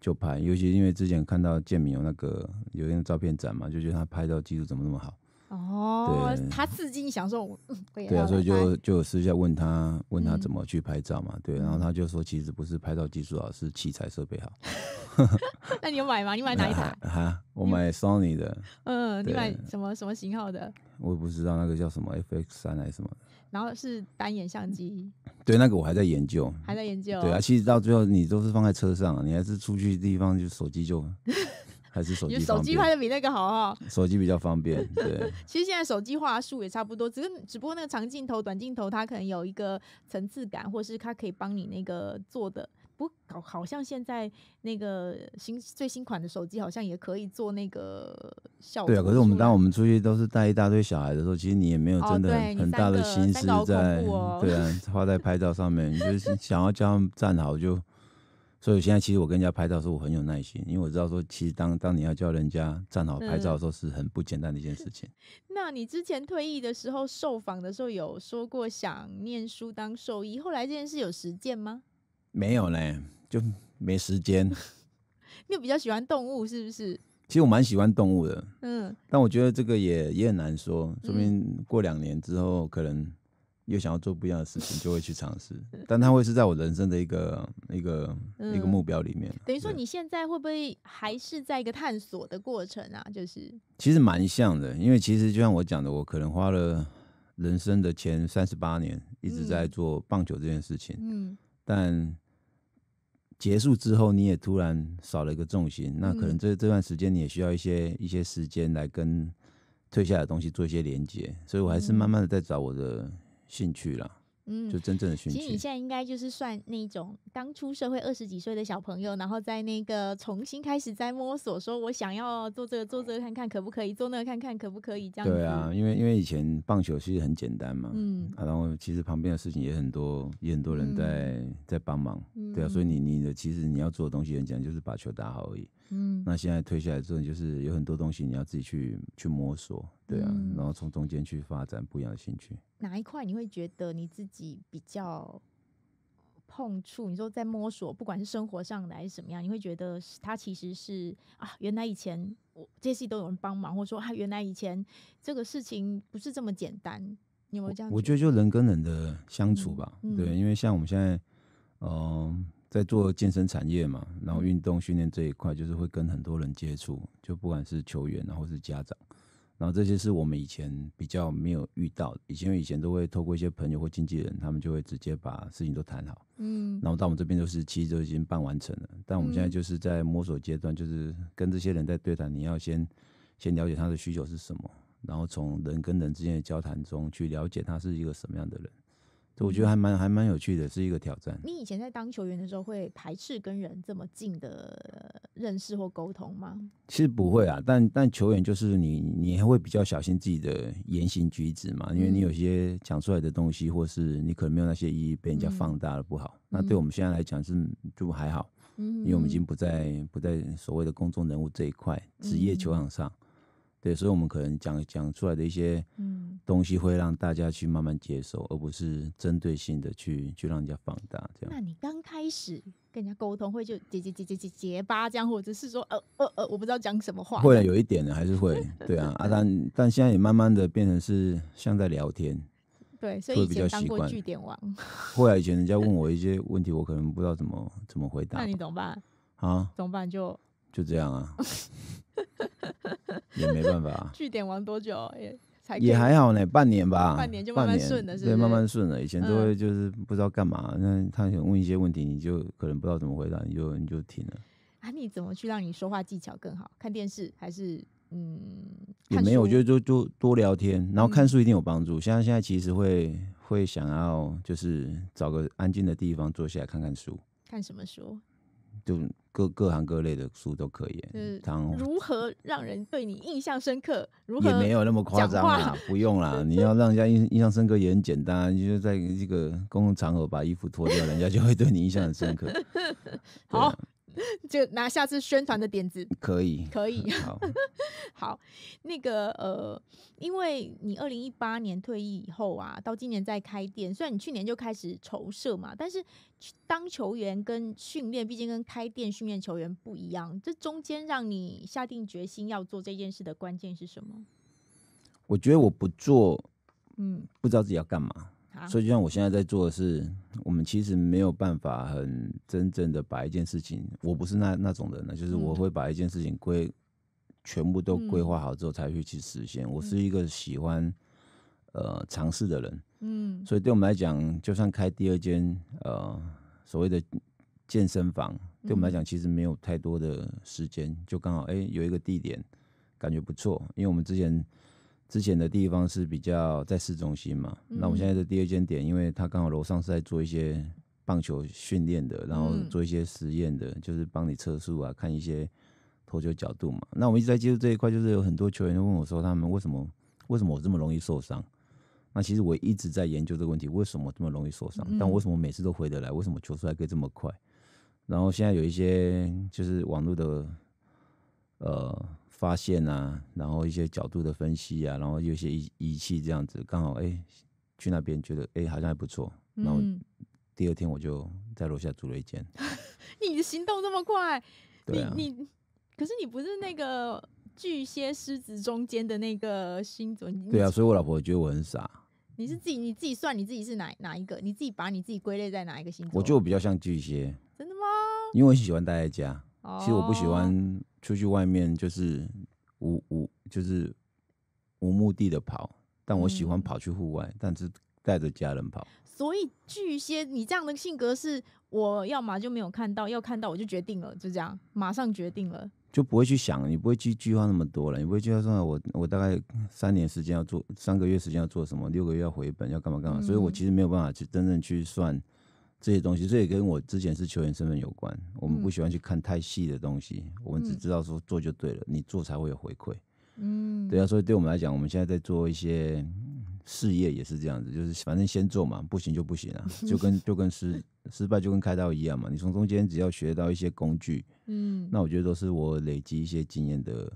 S2: 就拍，尤其因为之前看到建明有那个有一张照片展嘛，就觉得他拍照技术怎么那么好。
S1: 哦，他自己享受。对啊，所以
S2: 就就私下问他问他怎么去拍照嘛，对，然后他就说其实不是拍照技术好，是器材设备好。
S1: <laughs> 那你有买吗？你买 <laughs> 哪一台？
S2: 哈，我买 Sony 的。
S1: 嗯，你买什么什么型号的？
S2: 我也不知道那个叫什么 FX 三还是什么。
S1: 然后是单眼相机。
S2: 对，那个我还在研究，还在研究。对啊，其实到最后你都是放在车上，你还是出去地方就手机就。还是手机，手机拍的比
S1: 那个好啊！
S2: 手机比较方便，<laughs> 对。
S1: 其实现在手机话术也差不多，只是只不过那个长镜头、短镜头，它可能有一个层次感，或是它可以帮你那个做的。不，搞好像现在那个新最新款的手机好像也可以做那个效果。对啊，可是我们
S2: 当我们出去都是带一大堆小孩的时候，其实你也没有真的很大的心思在，对啊，花在拍照上面，就是想要叫他们站好就。所以现在其实我跟人家拍照的时候，我很有耐心，因为我知道说，其实当当你要教人家站好拍照的时候，是很不简单的一件事情。
S1: <laughs> 那你之前退役的时候受访的时候，有说过想念书当兽医，后来这件事有实践吗？
S2: 没有嘞，就没时间。
S1: <laughs> 你比较喜欢动物是不是？
S2: 其实我蛮喜欢动物的，嗯，但我觉得这个也也很难说，说不定过两年之后可能。又想要做不一样的事情，就会去尝试。但它会是在我人生的一个一个一个目标里面。
S1: 等于说，你现在会不会还是在一个探索的过程啊？就是
S2: 其实蛮像的，因为其实就像我讲的，我可能花了人生的前三十八年一直在做棒球这件事情。嗯，但结束之后，你也突然少了一个重心，那可能这这段时间你也需要一些一些时间来跟退下的东西做一些连接。所以我还是慢慢的在找我的。兴趣了，嗯，就真正的兴趣。其实你
S1: 现在应该就是算那种刚出社会二十几岁的小朋友，然后在那个重新开始在摸索，说我想要做这个做这个看看可不可以，做那个看看可不可以，这样。对啊，
S2: 因为因为以前棒球其实很简单嘛，嗯，然后其实旁边的事情也很多，也很多人在在帮忙，对啊，所以你你的其实你要做的东西很简，就是把球打好而已。嗯，那现在推下来之后，就是有很多东西你要自己去去摸索，对啊，然后从中间去发展不一样的兴趣。
S1: 哪一块你会觉得你自己比较碰触？你说在摸索，不管是生活上还是什么样，你会觉得它其实是啊，原来以前我这些都有人帮忙，或者说啊，原来以前这个事情不是这么简单。你有没有这样？我觉得
S2: 就人跟人的相处吧，对，因为像我们现在，嗯。在做健身产业嘛，然后运动训练这一块，就是会跟很多人接触，就不管是球员，然后是家长，然后这些是我们以前比较没有遇到的。以前以前都会透过一些朋友或经纪人，他们就会直接把事情都谈好。嗯，然后到我们这边就是其实都已经办完成了，但我们现在就是在摸索阶段，就是跟这些人在对谈。你要先先了解他的需求是什么，然后从人跟人之间的交谈中去了解他是一个什么样的人。我觉得还蛮还蛮有趣的，是一个挑战。
S1: 你以前在当球员的时候，会排斥跟人这么近的认识或沟通吗？
S2: 其实不会啊，但但球员就是你，你还会比较小心自己的言行举止嘛，因为你有些讲出来的东西，或是你可能没有那些意义，被人家放大了不好。那对我们现在来讲是就还好，因为我们已经不在不在所谓的公众人物这一块职业球场上。对，所以，我们可能讲讲出来的一些东西，会让大家去慢慢接受，而不是针对性的去去让人家放大这样。那
S1: 你刚开始跟人家沟通，会就结结结结结结巴这样，或者是说呃呃呃，我不知道讲什么话。会有一点的，还是会 <laughs> 对啊。
S2: 但但现在也慢慢的变成是像在聊天。<laughs> 对，所以比较习惯。后来以前人家问我一 <laughs> 些问题，我可能不知道怎么怎么回答。那你怎么办？啊？
S1: 怎么办？就
S2: 就这样啊。
S1: <laughs> 也没办法，据点玩多久也才也还好呢，半年吧，半年就慢慢顺了，对，慢慢顺了。以前都会
S2: 就是不知道干嘛，那他想问一些问题，你就可能不知道怎么回答，你就你就停了。
S1: 啊，你怎么去让你说话技巧更好？看电视还是嗯，也没有，我觉得
S2: 就就多聊天，然后看书一定有帮助。像、在现在其实会会想要就是找个安静的地方坐下来看看书，
S1: 看什么书？
S2: 就。各各行各类的书都可以，嗯，如
S1: 何让人对你印象深刻？如何也没有那么夸张啦，
S2: 不用啦。<laughs> 你要让人家印印象深刻也很简单，就在这个公共场合把衣服脱掉，人家就会对你印象很深刻。
S1: <laughs> 好。就拿下次宣传的点子，可以，可以，好，<laughs> 好，那个呃，因为你二零一八年退役以后啊，到今年再开店，虽然你去年就开始筹设嘛，但是当球员跟训练，毕竟跟开店训练球员不一样，这中间让你下定决心要做这件事的关键是什么？
S2: 我觉得我不做，嗯，不知道自己要干嘛。所以，就像我现在在做的是，我们其实没有办法很真正的把一件事情。我不是那那种人呢，就是我会把一件事情规全部都规划好之后才去去实现。我是一个喜欢呃尝试的人。嗯。所以，对我们来讲，就算开第二间呃所谓的健身房，对我们来讲其实没有太多的时间，就刚好哎有一个地点感觉不错，因为我们之前。之前的地方是比较在市中心嘛，那我现在的第二间点，因为它刚好楼上是在做一些棒球训练的，然后做一些实验的，就是帮你测速啊，看一些投球角度嘛。那我们一直在接触这一块，就是有很多球员都问我说，他们为什么为什么我这么容易受伤？那其实我一直在研究这个问题，为什么这么容易受伤？但为什么每次都回得来？为什么球出来可以这么快？然后现在有一些就是网络的呃。发现啊，然后一些角度的分析啊，然后有些仪仪器这样子，刚好哎，去那边觉得哎好像还不错，然后第二天我就在楼下租了一间。
S1: <laughs> 你的行动这么快？你啊。你，可是你不是那个巨蟹狮子中间的那个星座？对啊，所以我
S2: 老婆觉得我很傻。
S1: 你是自己你自己算你自己是哪哪一个？你自己把你自己归类在哪一个星座？我就
S2: 比较像巨蟹。真的吗？因为我喜欢待在家。其实我不喜欢出去外面，就是无无就是无目的的跑，但我喜欢跑去户外，但是带着家人跑。
S1: 所以巨蟹，你这样的性格是，我要嘛就没有看到，要看到我就决定了，就这样，马上决定了，
S2: 就不会去想，你不会去计划那么多了，你不会计划说，我我大概三年时间要做，三个月时间要做什么，六个月要回本要干嘛干嘛，所以我其实没有办法去真正去算。这些东西，这也跟我之前是球员身份有关。我们不喜欢去看太细的东西，我们只知道说做就对了，你做才会有回馈。嗯，对啊，所以对我们来讲，我们现在在做一些事业也是这样子，就是反正先做嘛，不行就不行啊，就跟 <laughs> 就跟失失败就跟开刀一样嘛。你从中间只要学到一些工具，嗯，那我觉得都是我累积一些经验的。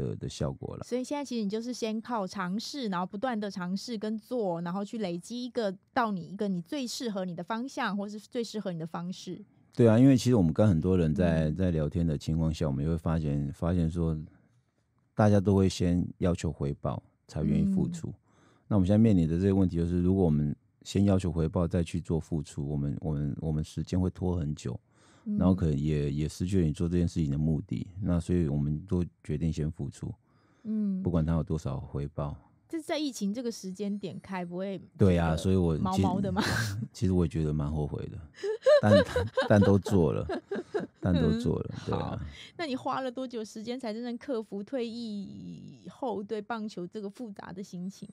S2: 的的效果了，所
S1: 以现在其实你就是先靠尝试，然后不断的尝试跟做，然后去累积一个到你一个你最适合你的方向，或是最适合你的方式。
S2: 对啊，因为其实我们跟很多人在在聊天的情况下，我们也会发现发现说，大家都会先要求回报才愿意付出。那我们现在面临的这些问题就是，如果我们先要求回报再去做付出，我们我们我们时间会拖很久。然后可能也也失去了你做这件事情的目的，那所以我们都决定先付出，嗯，不管他有多少回报。
S1: 就是在疫情这个时间点开不会
S2: 对呀，所以我毛毛的嘛。<laughs> 其实我也觉得蛮后悔的，
S1: 但但都做了，但都做了，对啊。那你花了多久时间才真正克服退役后对棒球这个复杂的心情？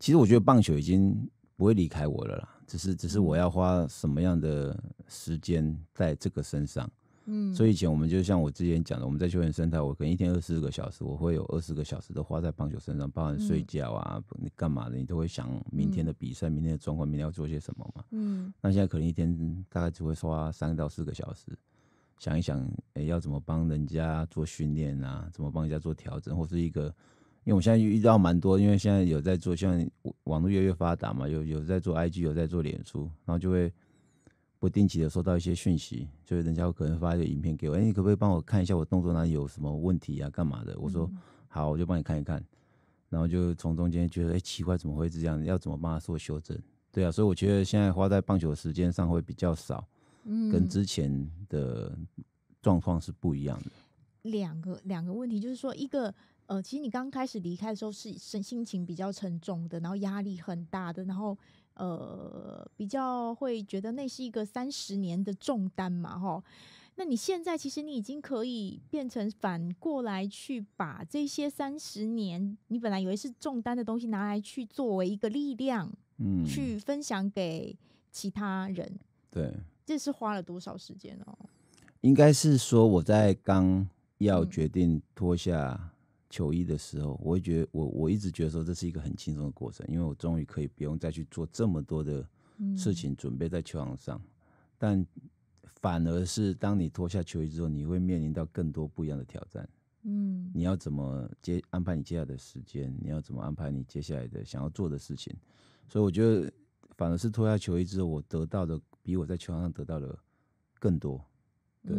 S2: 其实我觉得棒球已经。不会离开我了啦，只是只是我要花什么样的时间在这个身上，嗯，所以以前我们就像我之前讲的，我们在球练生态，我可能一天二十个小时，我会有二十个小时都花在棒球身上，包含睡觉啊，你干嘛的，你都会想明天的比赛，明天的状况，明天要做些什么嘛，嗯，那现在可能一天大概只会花三到四个小时，想一想，哎，要怎么帮人家做训练啊，怎么帮人家做调整，或是一个。因为我现在遇到蛮多，因为现在有在做，像网络越越发达嘛，有有在做 IG，有在做脸书，然后就会不定期的收到一些讯息，就是人家可能发一个影片给我，哎，你可不可以帮我看一下我动作哪里有什么问题啊，干嘛的？我说好，我就帮你看一看，然后就从中间觉得哎奇怪，怎么会这样？要怎么帮他做修正？对啊，所以我觉得现在花在棒球时间上会比较少，跟之前的状况是不一样的。
S1: 两个两个问题，就是说一个。呃，其实你刚开始离开的时候是心心情比较沉重的，然后压力很大的，然后呃，比较会觉得那是一个三十年的重担嘛，哈。那你现在其实你已经可以变成反过来去把这些三十年你本来以为是重担的东西拿来去作为一个力量，嗯，去分享给其他人。对，这是花了多少时间哦？
S2: 应该是说我在刚要决定脱下。球衣的时候，我会觉得我我一直觉得说这是一个很轻松的过程，因为我终于可以不用再去做这么多的事情准备在球场上。但反而是当你脱下球衣之后，你会面临到更多不一样的挑战。嗯，你要怎么接安排你接下来的时间？你要怎么安排你接下来的想要做的事情？所以我觉得反而是脱下球衣之后，我得到的比我在球场上得到的更多。
S1: 对，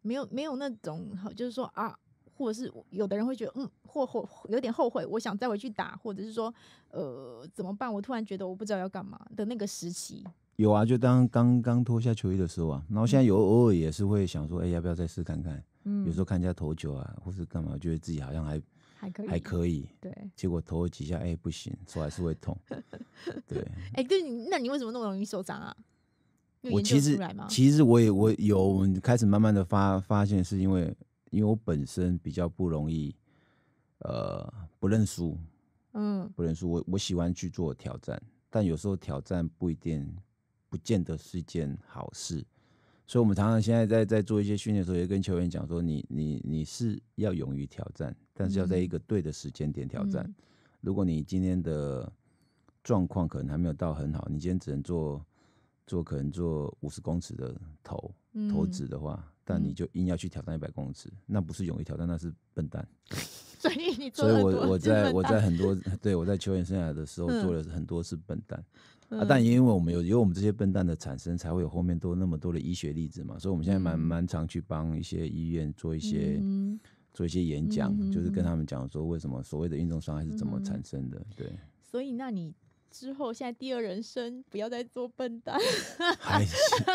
S1: 没有没有那种就是说啊。或者是有的人会觉得，嗯，或或有点后悔，我想再回去打，或者是说，呃，怎么办？我突然觉得我不知道要干嘛的那个时期。
S2: 有啊，就当刚刚脱下球衣的时候啊，那我现在有偶尔也是会想说，哎，要不要再试看看？嗯，有时候看人家投球啊，或是干嘛，觉得自己好像还还可以，还可以。对，结果投了几下，哎，不行，手还是会痛。<laughs> 对。
S1: 哎，对，那你为什么那么容易受伤啊？我其实其
S2: 实我也我有，开始慢慢的发发现是因为。因为我本身比较不容易，呃，不认输，嗯，不认输。我我喜欢去做挑战，但有时候挑战不一定不见得是一件好事。所以，我们常常现在在在做一些训练的时候，也跟球员讲说：你你你是要勇于挑战，但是要在一个对的时间点挑战。如果你今天的状况可能还没有到很好，你今天只能做做可能做五十公尺的投投掷的话。但你就硬要去挑战一百公尺，那不是勇于挑战，那是笨蛋。<laughs>
S1: 所以你，所以我我在我在很多
S2: 对我在球员生涯的时候做了很多是笨蛋啊。但因为我们有，因为我们这些笨蛋的产生，才会有后面多那么多的医学例子嘛。所以我们现在蛮蛮常去帮一些医院做一些做一些演讲，就是跟他们讲说为什么所谓的运动伤害是怎么产生的。对，
S1: 所以那你。之后，现在第二人生不要再做笨蛋。<laughs> 还，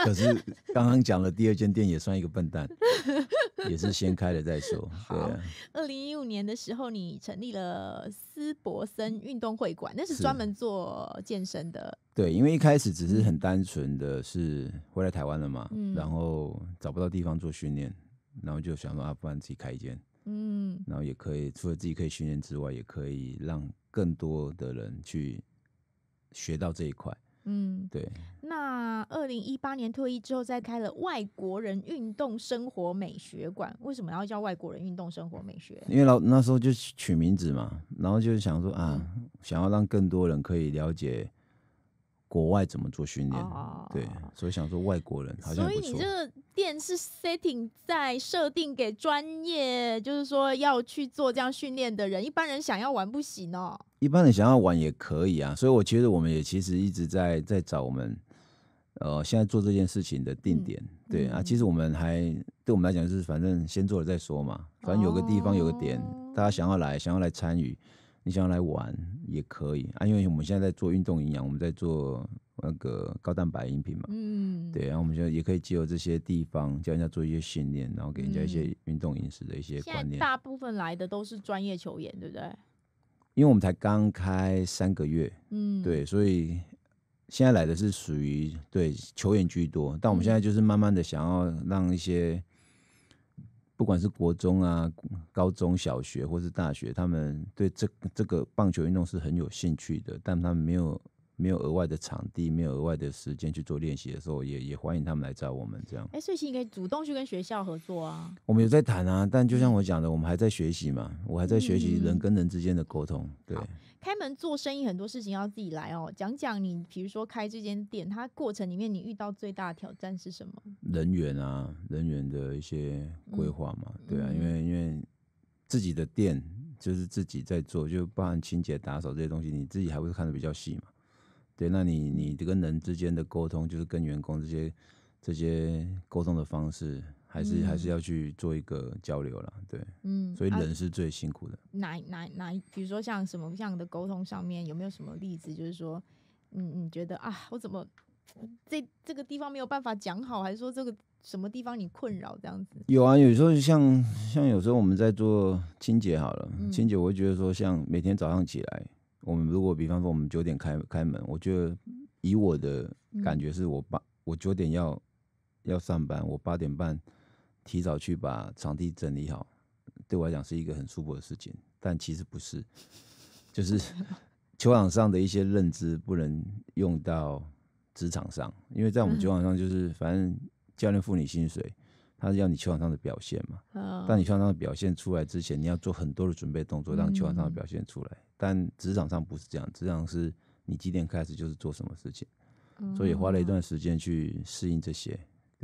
S1: 可是
S2: 刚刚讲了第二间店也算一个笨蛋，<laughs> 也是先开了再说。好，
S1: 二零一五年的时候，你成立了斯博森运动会馆，那是专门做健身的。
S2: 对，因为一开始只是很单纯的是回来台湾了嘛，然后找不到地方做训练，然后就想说，不然自己开一间，嗯，然后也可以除了自己可以训练之外，也可以让更多的人去。学到这一块，嗯，对。
S1: 那二零一八年退役之后，再开了外国人运动生活美学馆，为什么要叫外国人运动生活美学？因为
S2: 老那时候就取名字嘛，然后就是想说啊，想要让更多人可以了解。国外怎么做训练？对，所以想说外国人好像所以你这
S1: 个店是 setting 在设定给专业，就是说要去做这样训练的人，一般人想要玩不行哦。
S2: 一般人想要玩也可以啊，所以我觉得我们也其实一直在在找我们，呃，现在做这件事情的定点。对啊，其实我们还对我们来讲就是，反正先做了再说嘛，反正有个地方有个点，大家想要来，想要来参与。你想要来玩也可以啊，因为我们现在在做运动营养，我们在做那个高蛋白饮品嘛。嗯，对，然后我们就也可以借由这些地方教人家做一些训练，然后给人家一些运动饮食的一些观念。大
S1: 部分来的都是专业球员，对不对？
S2: 因为我们才刚开三个月，嗯，对，所以现在来的是属于对球员居多。但我们现在就是慢慢的想要让一些。不管是国中啊、高中小学或是大学，他们对这这个棒球运动是很有兴趣的，但他们没有没有额外的场地，没有额外的时间去做练习的时候，也也欢迎他们来找我们这样。
S1: 哎，所以你可以主动去跟学校合作啊。
S2: 我们有在谈啊，但就像我讲的，我们还在学习嘛，我还在学习人跟人之间的沟通，对。
S1: 开门做生意很多事情要自己来哦。讲讲你，比如说开这间店，它过程里面你遇到最大的挑战是什么？
S2: 人员啊，人员的一些规划嘛，对啊，因为因为自己的店就是自己在做，就包含清洁打扫这些东西，你自己还会看的比较细嘛，对。那你你这人之间的沟通，就是跟员工这些这些沟通的方式。还是还是要去做一个交流了，对，嗯，所以人是最辛苦的。
S1: 哪哪哪？比如说像什么样的沟通上面有没有什么例子？就是说，嗯，你觉得啊，我怎么这这个地方没有办法讲好，还是说这个什么地方你困扰这样子？
S2: 有啊，有时候像像有时候我们在做清洁好了，清洁我会觉得说，像每天早上起来，我们如果比方说我们九点开开门，我觉得以我的感觉是我八我九点要要上班，我八点半。提早去把场地整理好，对我来讲是一个很舒服的事情，但其实不是，就是 <laughs> 球场上的一些认知不能用到职场上，因为在我们球场上就是反正教练付你薪水，他是要你球场上的表现嘛，但你球场上的表现出来之前，你要做很多的准备动作让球场上的表现出来，但职场上不是这样，职场是你几点开始就是做什么事情，所以花了一段时间去适应这些。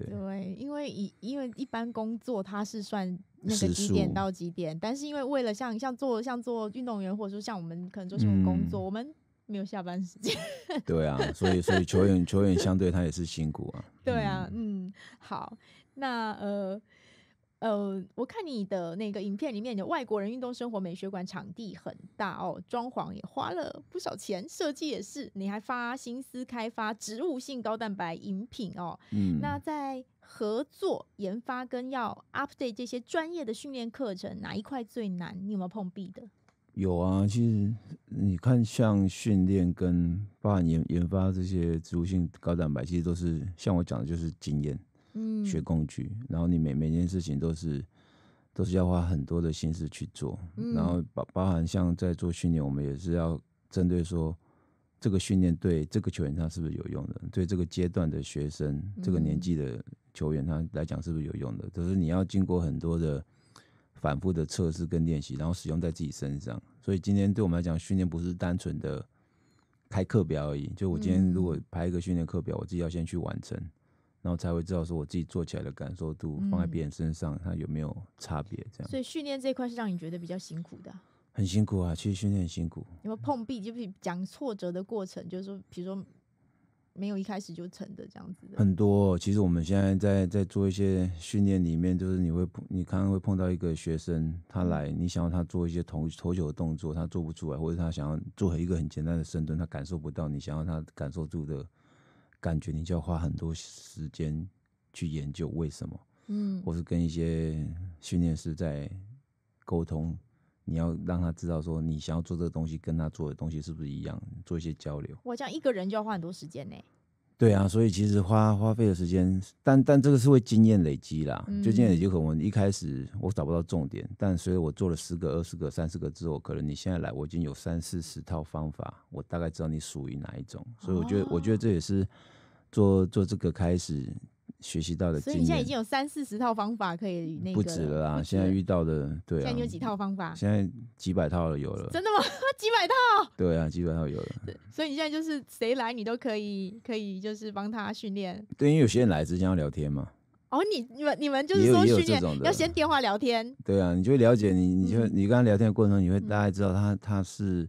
S1: 对，因为一因为一般工作他是算那个几点到几点，但是因为为了像像做像做运动员或者说像我们可能做什么工作，我们没有下班时间。<laughs> 对啊，所以所以球员
S2: 球员相对他也是辛苦啊。
S1: 对啊，嗯，好，那呃。呃，我看你的那个影片里面的外国人运动生活美学馆场地很大哦，装潢也花了不少钱，设计也是。你还发心思开发植物性高蛋白饮品哦。嗯，那在合作研发跟要 update 这些专业的训练课程，哪一块最难？你有没有碰壁的？
S2: 有啊，其实你看，像训练跟包含研研发这些植物性高蛋白，其实都是像我讲的，就是经验。学工具，然后你每每件事情都是都是要花很多的心思去做，然后包包含像在做训练，我们也是要针对说这个训练对这个球员他是不是有用的，对这个阶段的学生、这个年纪的球员他来讲是不是有用的，就是你要经过很多的反复的测试跟练习，然后使用在自己身上。所以今天对我们来讲，训练不是单纯的开课表而已。就我今天如果排一个训练课表，我自己要先去完成。然后才会知道说我自己做起来的感受度放在别人身上，他有没有差别？这样。所
S1: 以训练这块是让你觉得比较辛苦的。
S2: 很辛苦啊，其实训练很辛苦。
S1: 有碰壁，就是讲挫折的过程，就是说，比如说没有一开始就成的这样子。
S2: 很多，其实我们现在在在做一些训练里面，就是你会，你可能会碰到一个学生，他来，你想要他做一些投投球的动作，他做不出来，或者他想要做一个很简单的深蹲，他感受不到你想要他感受住的。感觉你就要花很多时间去研究为什么，嗯，或是跟一些训练师在沟通，你要让他知道说你想要做这个东西，跟他做的东西是不是一样，做一些交流。哇，
S1: 这样一个人就要花很多时间呢。
S2: 对啊，所以其实花花费的时间，但但这个是会经验累积啦，经验累积可能一开始我找不到重点，但随着我做了十个、二十个、三十个之后，可能你现在来，我已经有三四十套方法，我大概知道你属于哪一种，所以我觉得我觉得这也是做做这个开始。学习到的，所以你现在已经
S1: 有三四十套方法可以那个不止了啊！
S2: 现在遇到的对，现在你有几
S1: 套方法？现
S2: 在几百套了，有了。真的
S1: 吗？<laughs> 几百套？
S2: <laughs> 对啊，几百套有了。
S1: 所以你现在就是谁来，你都可以，可以就是帮他训练。
S2: 对，因为有些人来之前要聊天嘛。
S1: 哦，你你们你们就是说训练要先电话聊天。
S2: 对啊，你就了解你你就你跟他聊天的过程，你会大概知道他他是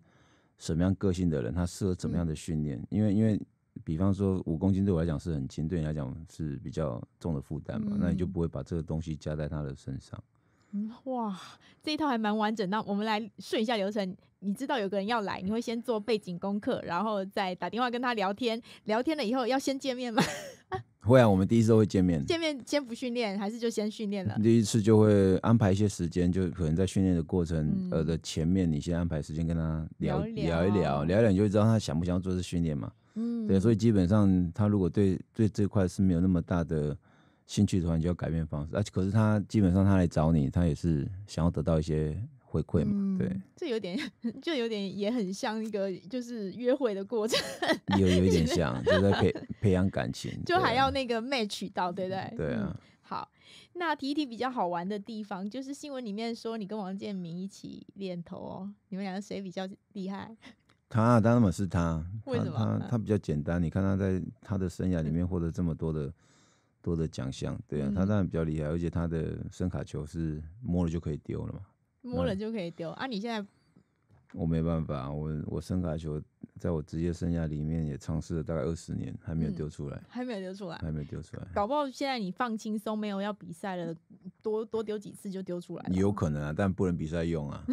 S2: 什么样个性的人，他适合怎么样的训练，因为因为。比方说五公斤对我来讲是很轻，对你来讲是比较重的负担嘛，那你就不会把这个东西加在他的身上。
S1: 哇，这一套还蛮完整。那我们来顺一下流程。你知道有个人要来，你会先做背景功课，然后再打电话跟他聊天。聊天了以后，要先见面吗？
S2: <laughs> 会啊，我们第一次都会见面。
S1: 见面先不训练，还是就先训练了？
S2: 第一次就会安排一些时间，就可能在训练的过程呃的前面，你先安排时间跟他聊聊一聊，聊一聊你就知道他想不想做这训练嘛。嗯，对，所以基本上他如果对对这块是没有那么大的。兴趣话，你就要改变方式，而且可是他基本上他来找你，他也是想要得到一些回馈嘛，对。
S1: 这有点，<laughs> 就有点也很像一个就是约会的过程，<laughs>
S2: 有有一点像，<laughs> 就在培培养感情，
S1: 就还要那个 match 到，对不对？对啊。好，那提一提比较好玩的地方，就是新闻里面说你跟王建民一起练头哦，你们两个谁比较厉害？
S2: 他当然嘛是他，为什么？他他比较简单，你看他在他的生涯里面获得这么多的。多的奖项，对啊，他当然比较厉害，而且他的声卡球是摸了就可以丢了嘛，
S1: 摸了就可以丢啊！你现在
S2: 我没办法，我我声卡球。在我职业生涯里面也尝试了大概二十年，还没有丢出来，还
S1: 没有丢出来，还没有丢出来。搞不好现在你放轻松，没有要比赛了，多多丢几次就丢出来
S2: 了。有可能啊，但不能比赛用啊，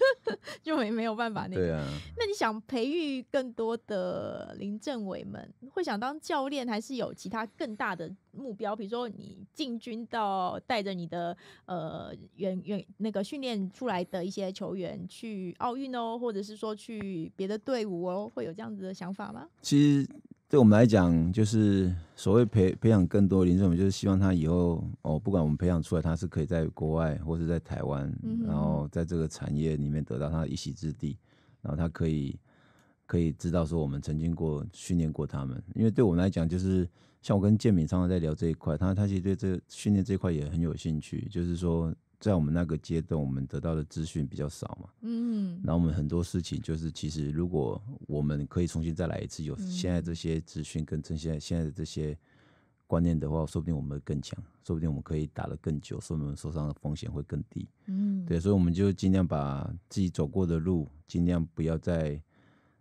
S1: <laughs> 就没没有办法。对啊，那你想培育更多的林政委们，会想当教练，还是有其他更大的目标？比如说你进军到带着你的呃远远那个训练出来的一些球员去奥运哦，或者是说去别的队伍？我会有这样子的想法吗？
S2: 其实对我们来讲，就是所谓培培养更多林志伟，就是希望他以后哦，不管我们培养出来，他是可以在国外或是在台湾，然后在这个产业里面得到他的一席之地，然后他可以可以知道说我们曾经过训练过他们。因为对我们来讲，就是像我跟建敏常常在聊这一块，他他其实对这训练这块也很有兴趣，就是说。在我们那个阶段，我们得到的资讯比较少嘛，嗯，那我们很多事情就是，其实如果我们可以重新再来一次，有现在这些资讯跟这些现在的这些观念的话，说不定我们更强，说不定我们可以打的更久，说不定受伤的风险会更低，嗯，对，所以我们就尽量把自己走过的路，尽量不要再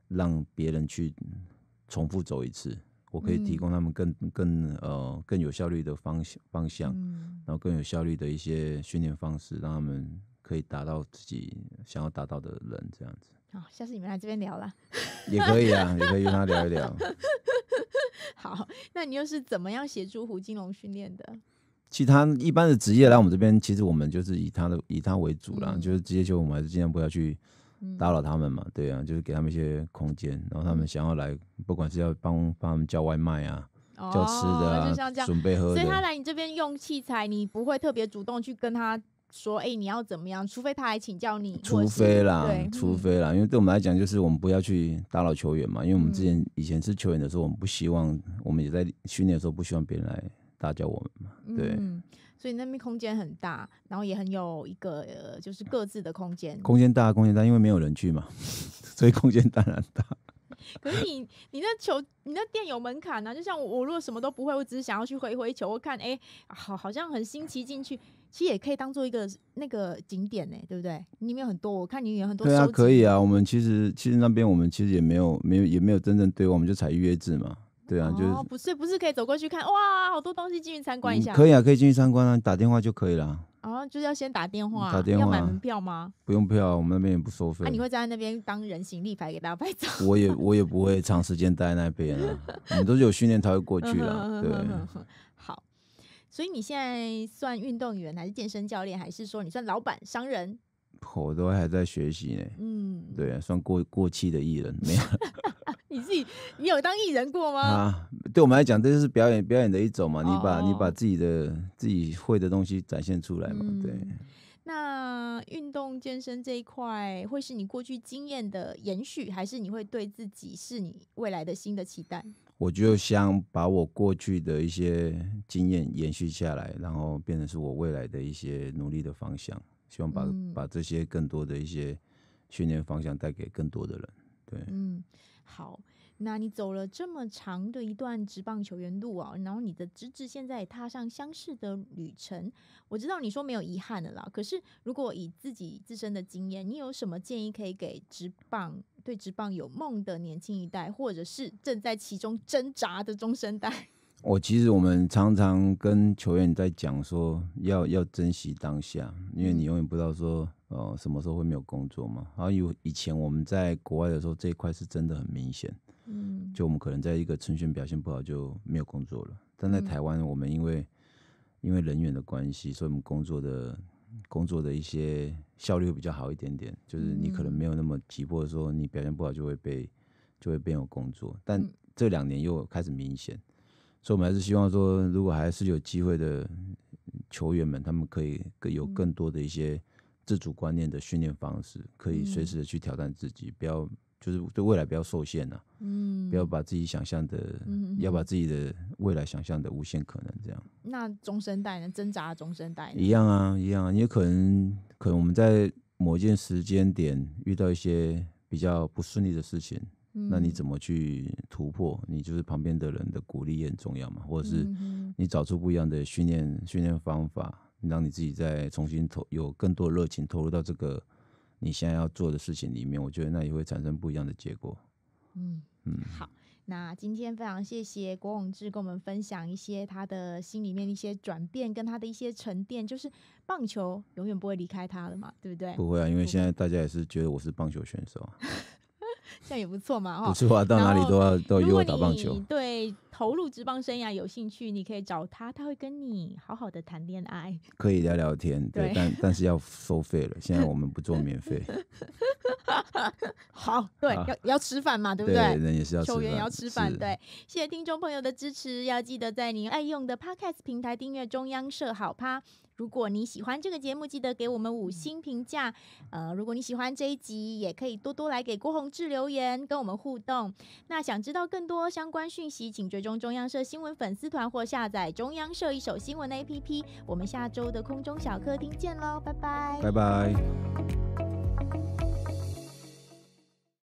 S2: 让别人去重复走一次。我可以提供他们更更呃更有效率的方向方向，然后更有效率的一些训练方式，让他们可以达到自己想要达到的人这样子。
S1: 好，下次你们来这边聊啦，也可以啊，也可以跟他聊一聊。<laughs> 好，那你又是怎么样协助胡金龙训练的？
S2: 其他一般的职业来我们这边，其实我们就是以他的以他为主啦，就是直接就我们还是尽量不要去。打扰他们嘛？对啊，就是给他们一些空间，然后他们想要来，不管是要帮帮他们叫外卖啊，叫吃的啊，准备喝。所以他来
S1: 你这边用器材，你不会特别主动去跟他说，哎，你要怎么样？除非他来请教你。除非啦，
S2: 除非啦，因为对我们来讲，就是我们不要去打扰球员嘛，因为我们之前以前是球员的时候，我们不希望，我们也在训练的时候不希望别人来打搅我们
S1: 嘛，对。所以那边空间很大，然后也很有一个呃，就是各自的空间。空
S2: 间大，空间大，因为没有人去嘛，<laughs> 所以空间当然大。
S1: <laughs> 可是你，你那球，你那店有门槛呐？就像我，我如果什么都不会，我只是想要去挥挥球，我看哎，好，好像很新奇进去，其实也可以当做一个那个景点呢，对不对？里面很多，我看你有很多。对啊，可以
S2: 啊，我们其实其实那边我们其实也没有没有也没有真正对，我们就采预约制嘛。对啊，就是
S1: 不，是不是可以走过去看哇，好多东西进去参观一下，可以啊，可
S2: 以进去参观啊，打电话就可以了。
S1: 啊，就是要先打电话，打电话要买门票吗？
S2: 不用票，我们那边也不收费。那你
S1: 会站在那边当人形立牌给大家拍照？
S2: 我也 <laughs> 我也不会长时间待在那边啊，你都是有训练才会过去对，
S1: 好，所以你现在算运动员，还是健身教练，还是说你算老板商人？
S2: 我都还在学习呢，嗯，对，算过过气的艺人，没有。
S1: <laughs> 你自己，你有当艺人过吗？啊，
S2: 对我们来讲，这就是表演表演的一种嘛，你把你把自己的自己会的东西展现出来嘛，
S1: 对。那运动健身这一块，会是你过去经验的延续，还是你会对自己是你未来的新的期待？
S2: 我就想把我过去的一些经验延续下来，然后变成是我未来的一些努力的方向。希望把把这些更多的一些训练方向带给更多的人，对，
S1: 嗯，好，那你走了这么长的一段直棒球员路啊，然后你的直至现在也踏上相似的旅程，我知道你说没有遗憾的啦，可是如果以自己自身的经验，你有什么建议可以给直棒对直棒有梦的年轻一代，或者是正在其中挣扎的中生代？
S2: 我其实我们常常跟球员在讲说，要要珍惜当下，因为你永远不知道说，呃，什么时候会没有工作嘛。然后以以前我们在国外的时候，这一块是真的很明显，嗯，就我们可能在一个春训表现不好就没有工作了。但在台湾，我们因为因为人员的关系，所以我们工作的工作的一些效率会比较好一点点，就是你可能没有那么急迫，说你表现不好就会被就会变有工作。但这两年又开始明显。所以我们还是希望说，如果还是有机会的球员们，他们可以有更多的一些自主观念的训练方式，可以随时去挑战自己，不要就是对未来不要受限呐，
S1: 嗯，不要
S2: 把自己想象的，要把自己的未来想象的无限可能这样。
S1: 那中生代呢？挣扎中生代？一样
S2: 啊，一样啊，也可能可能我们在某一件时间点遇到一些比较不顺利的事情。那你怎么去突破？你就是旁边的人的鼓励也很重要嘛，或者是你找出不一样的训练训练方法，让你自己再重新投有更多热情投入到这个你现在要做的事情里面，我觉得那也会产生不一样的结果。
S1: 嗯嗯，好，那今天非常谢谢郭永志跟我们分享一些他的心里面一些转变跟他的一些沉淀，就是棒球永远不会离开他的嘛，对不对？不
S2: 会啊，因为现在大家也是觉得我是棒球选手 <laughs>
S1: 这样也不错嘛，哈！不错啊，到哪里都要都约我打棒球。对，投入职棒生涯有兴趣，你可以找他，他会跟你好好的谈恋爱。
S2: 可以聊聊天，对，但但是要收费了。现在我们不做免费。
S1: <laughs> 好，对，要要吃饭嘛，对不对？人也是要吃。球员要吃饭，对。谢谢听众朋友的支持，要记得在您爱用的 Podcast 平台订阅中央社好趴。如果你喜欢这个节目，记得给我们五星评价。呃，如果你喜欢这一集，也可以多多来给郭宏志留言，跟我们互动。那想知道更多相关讯息，请追踪中央社新闻粉丝团或下载中央社一手新闻 A P P。我们下周的空中小客厅见喽，拜拜，拜
S2: 拜。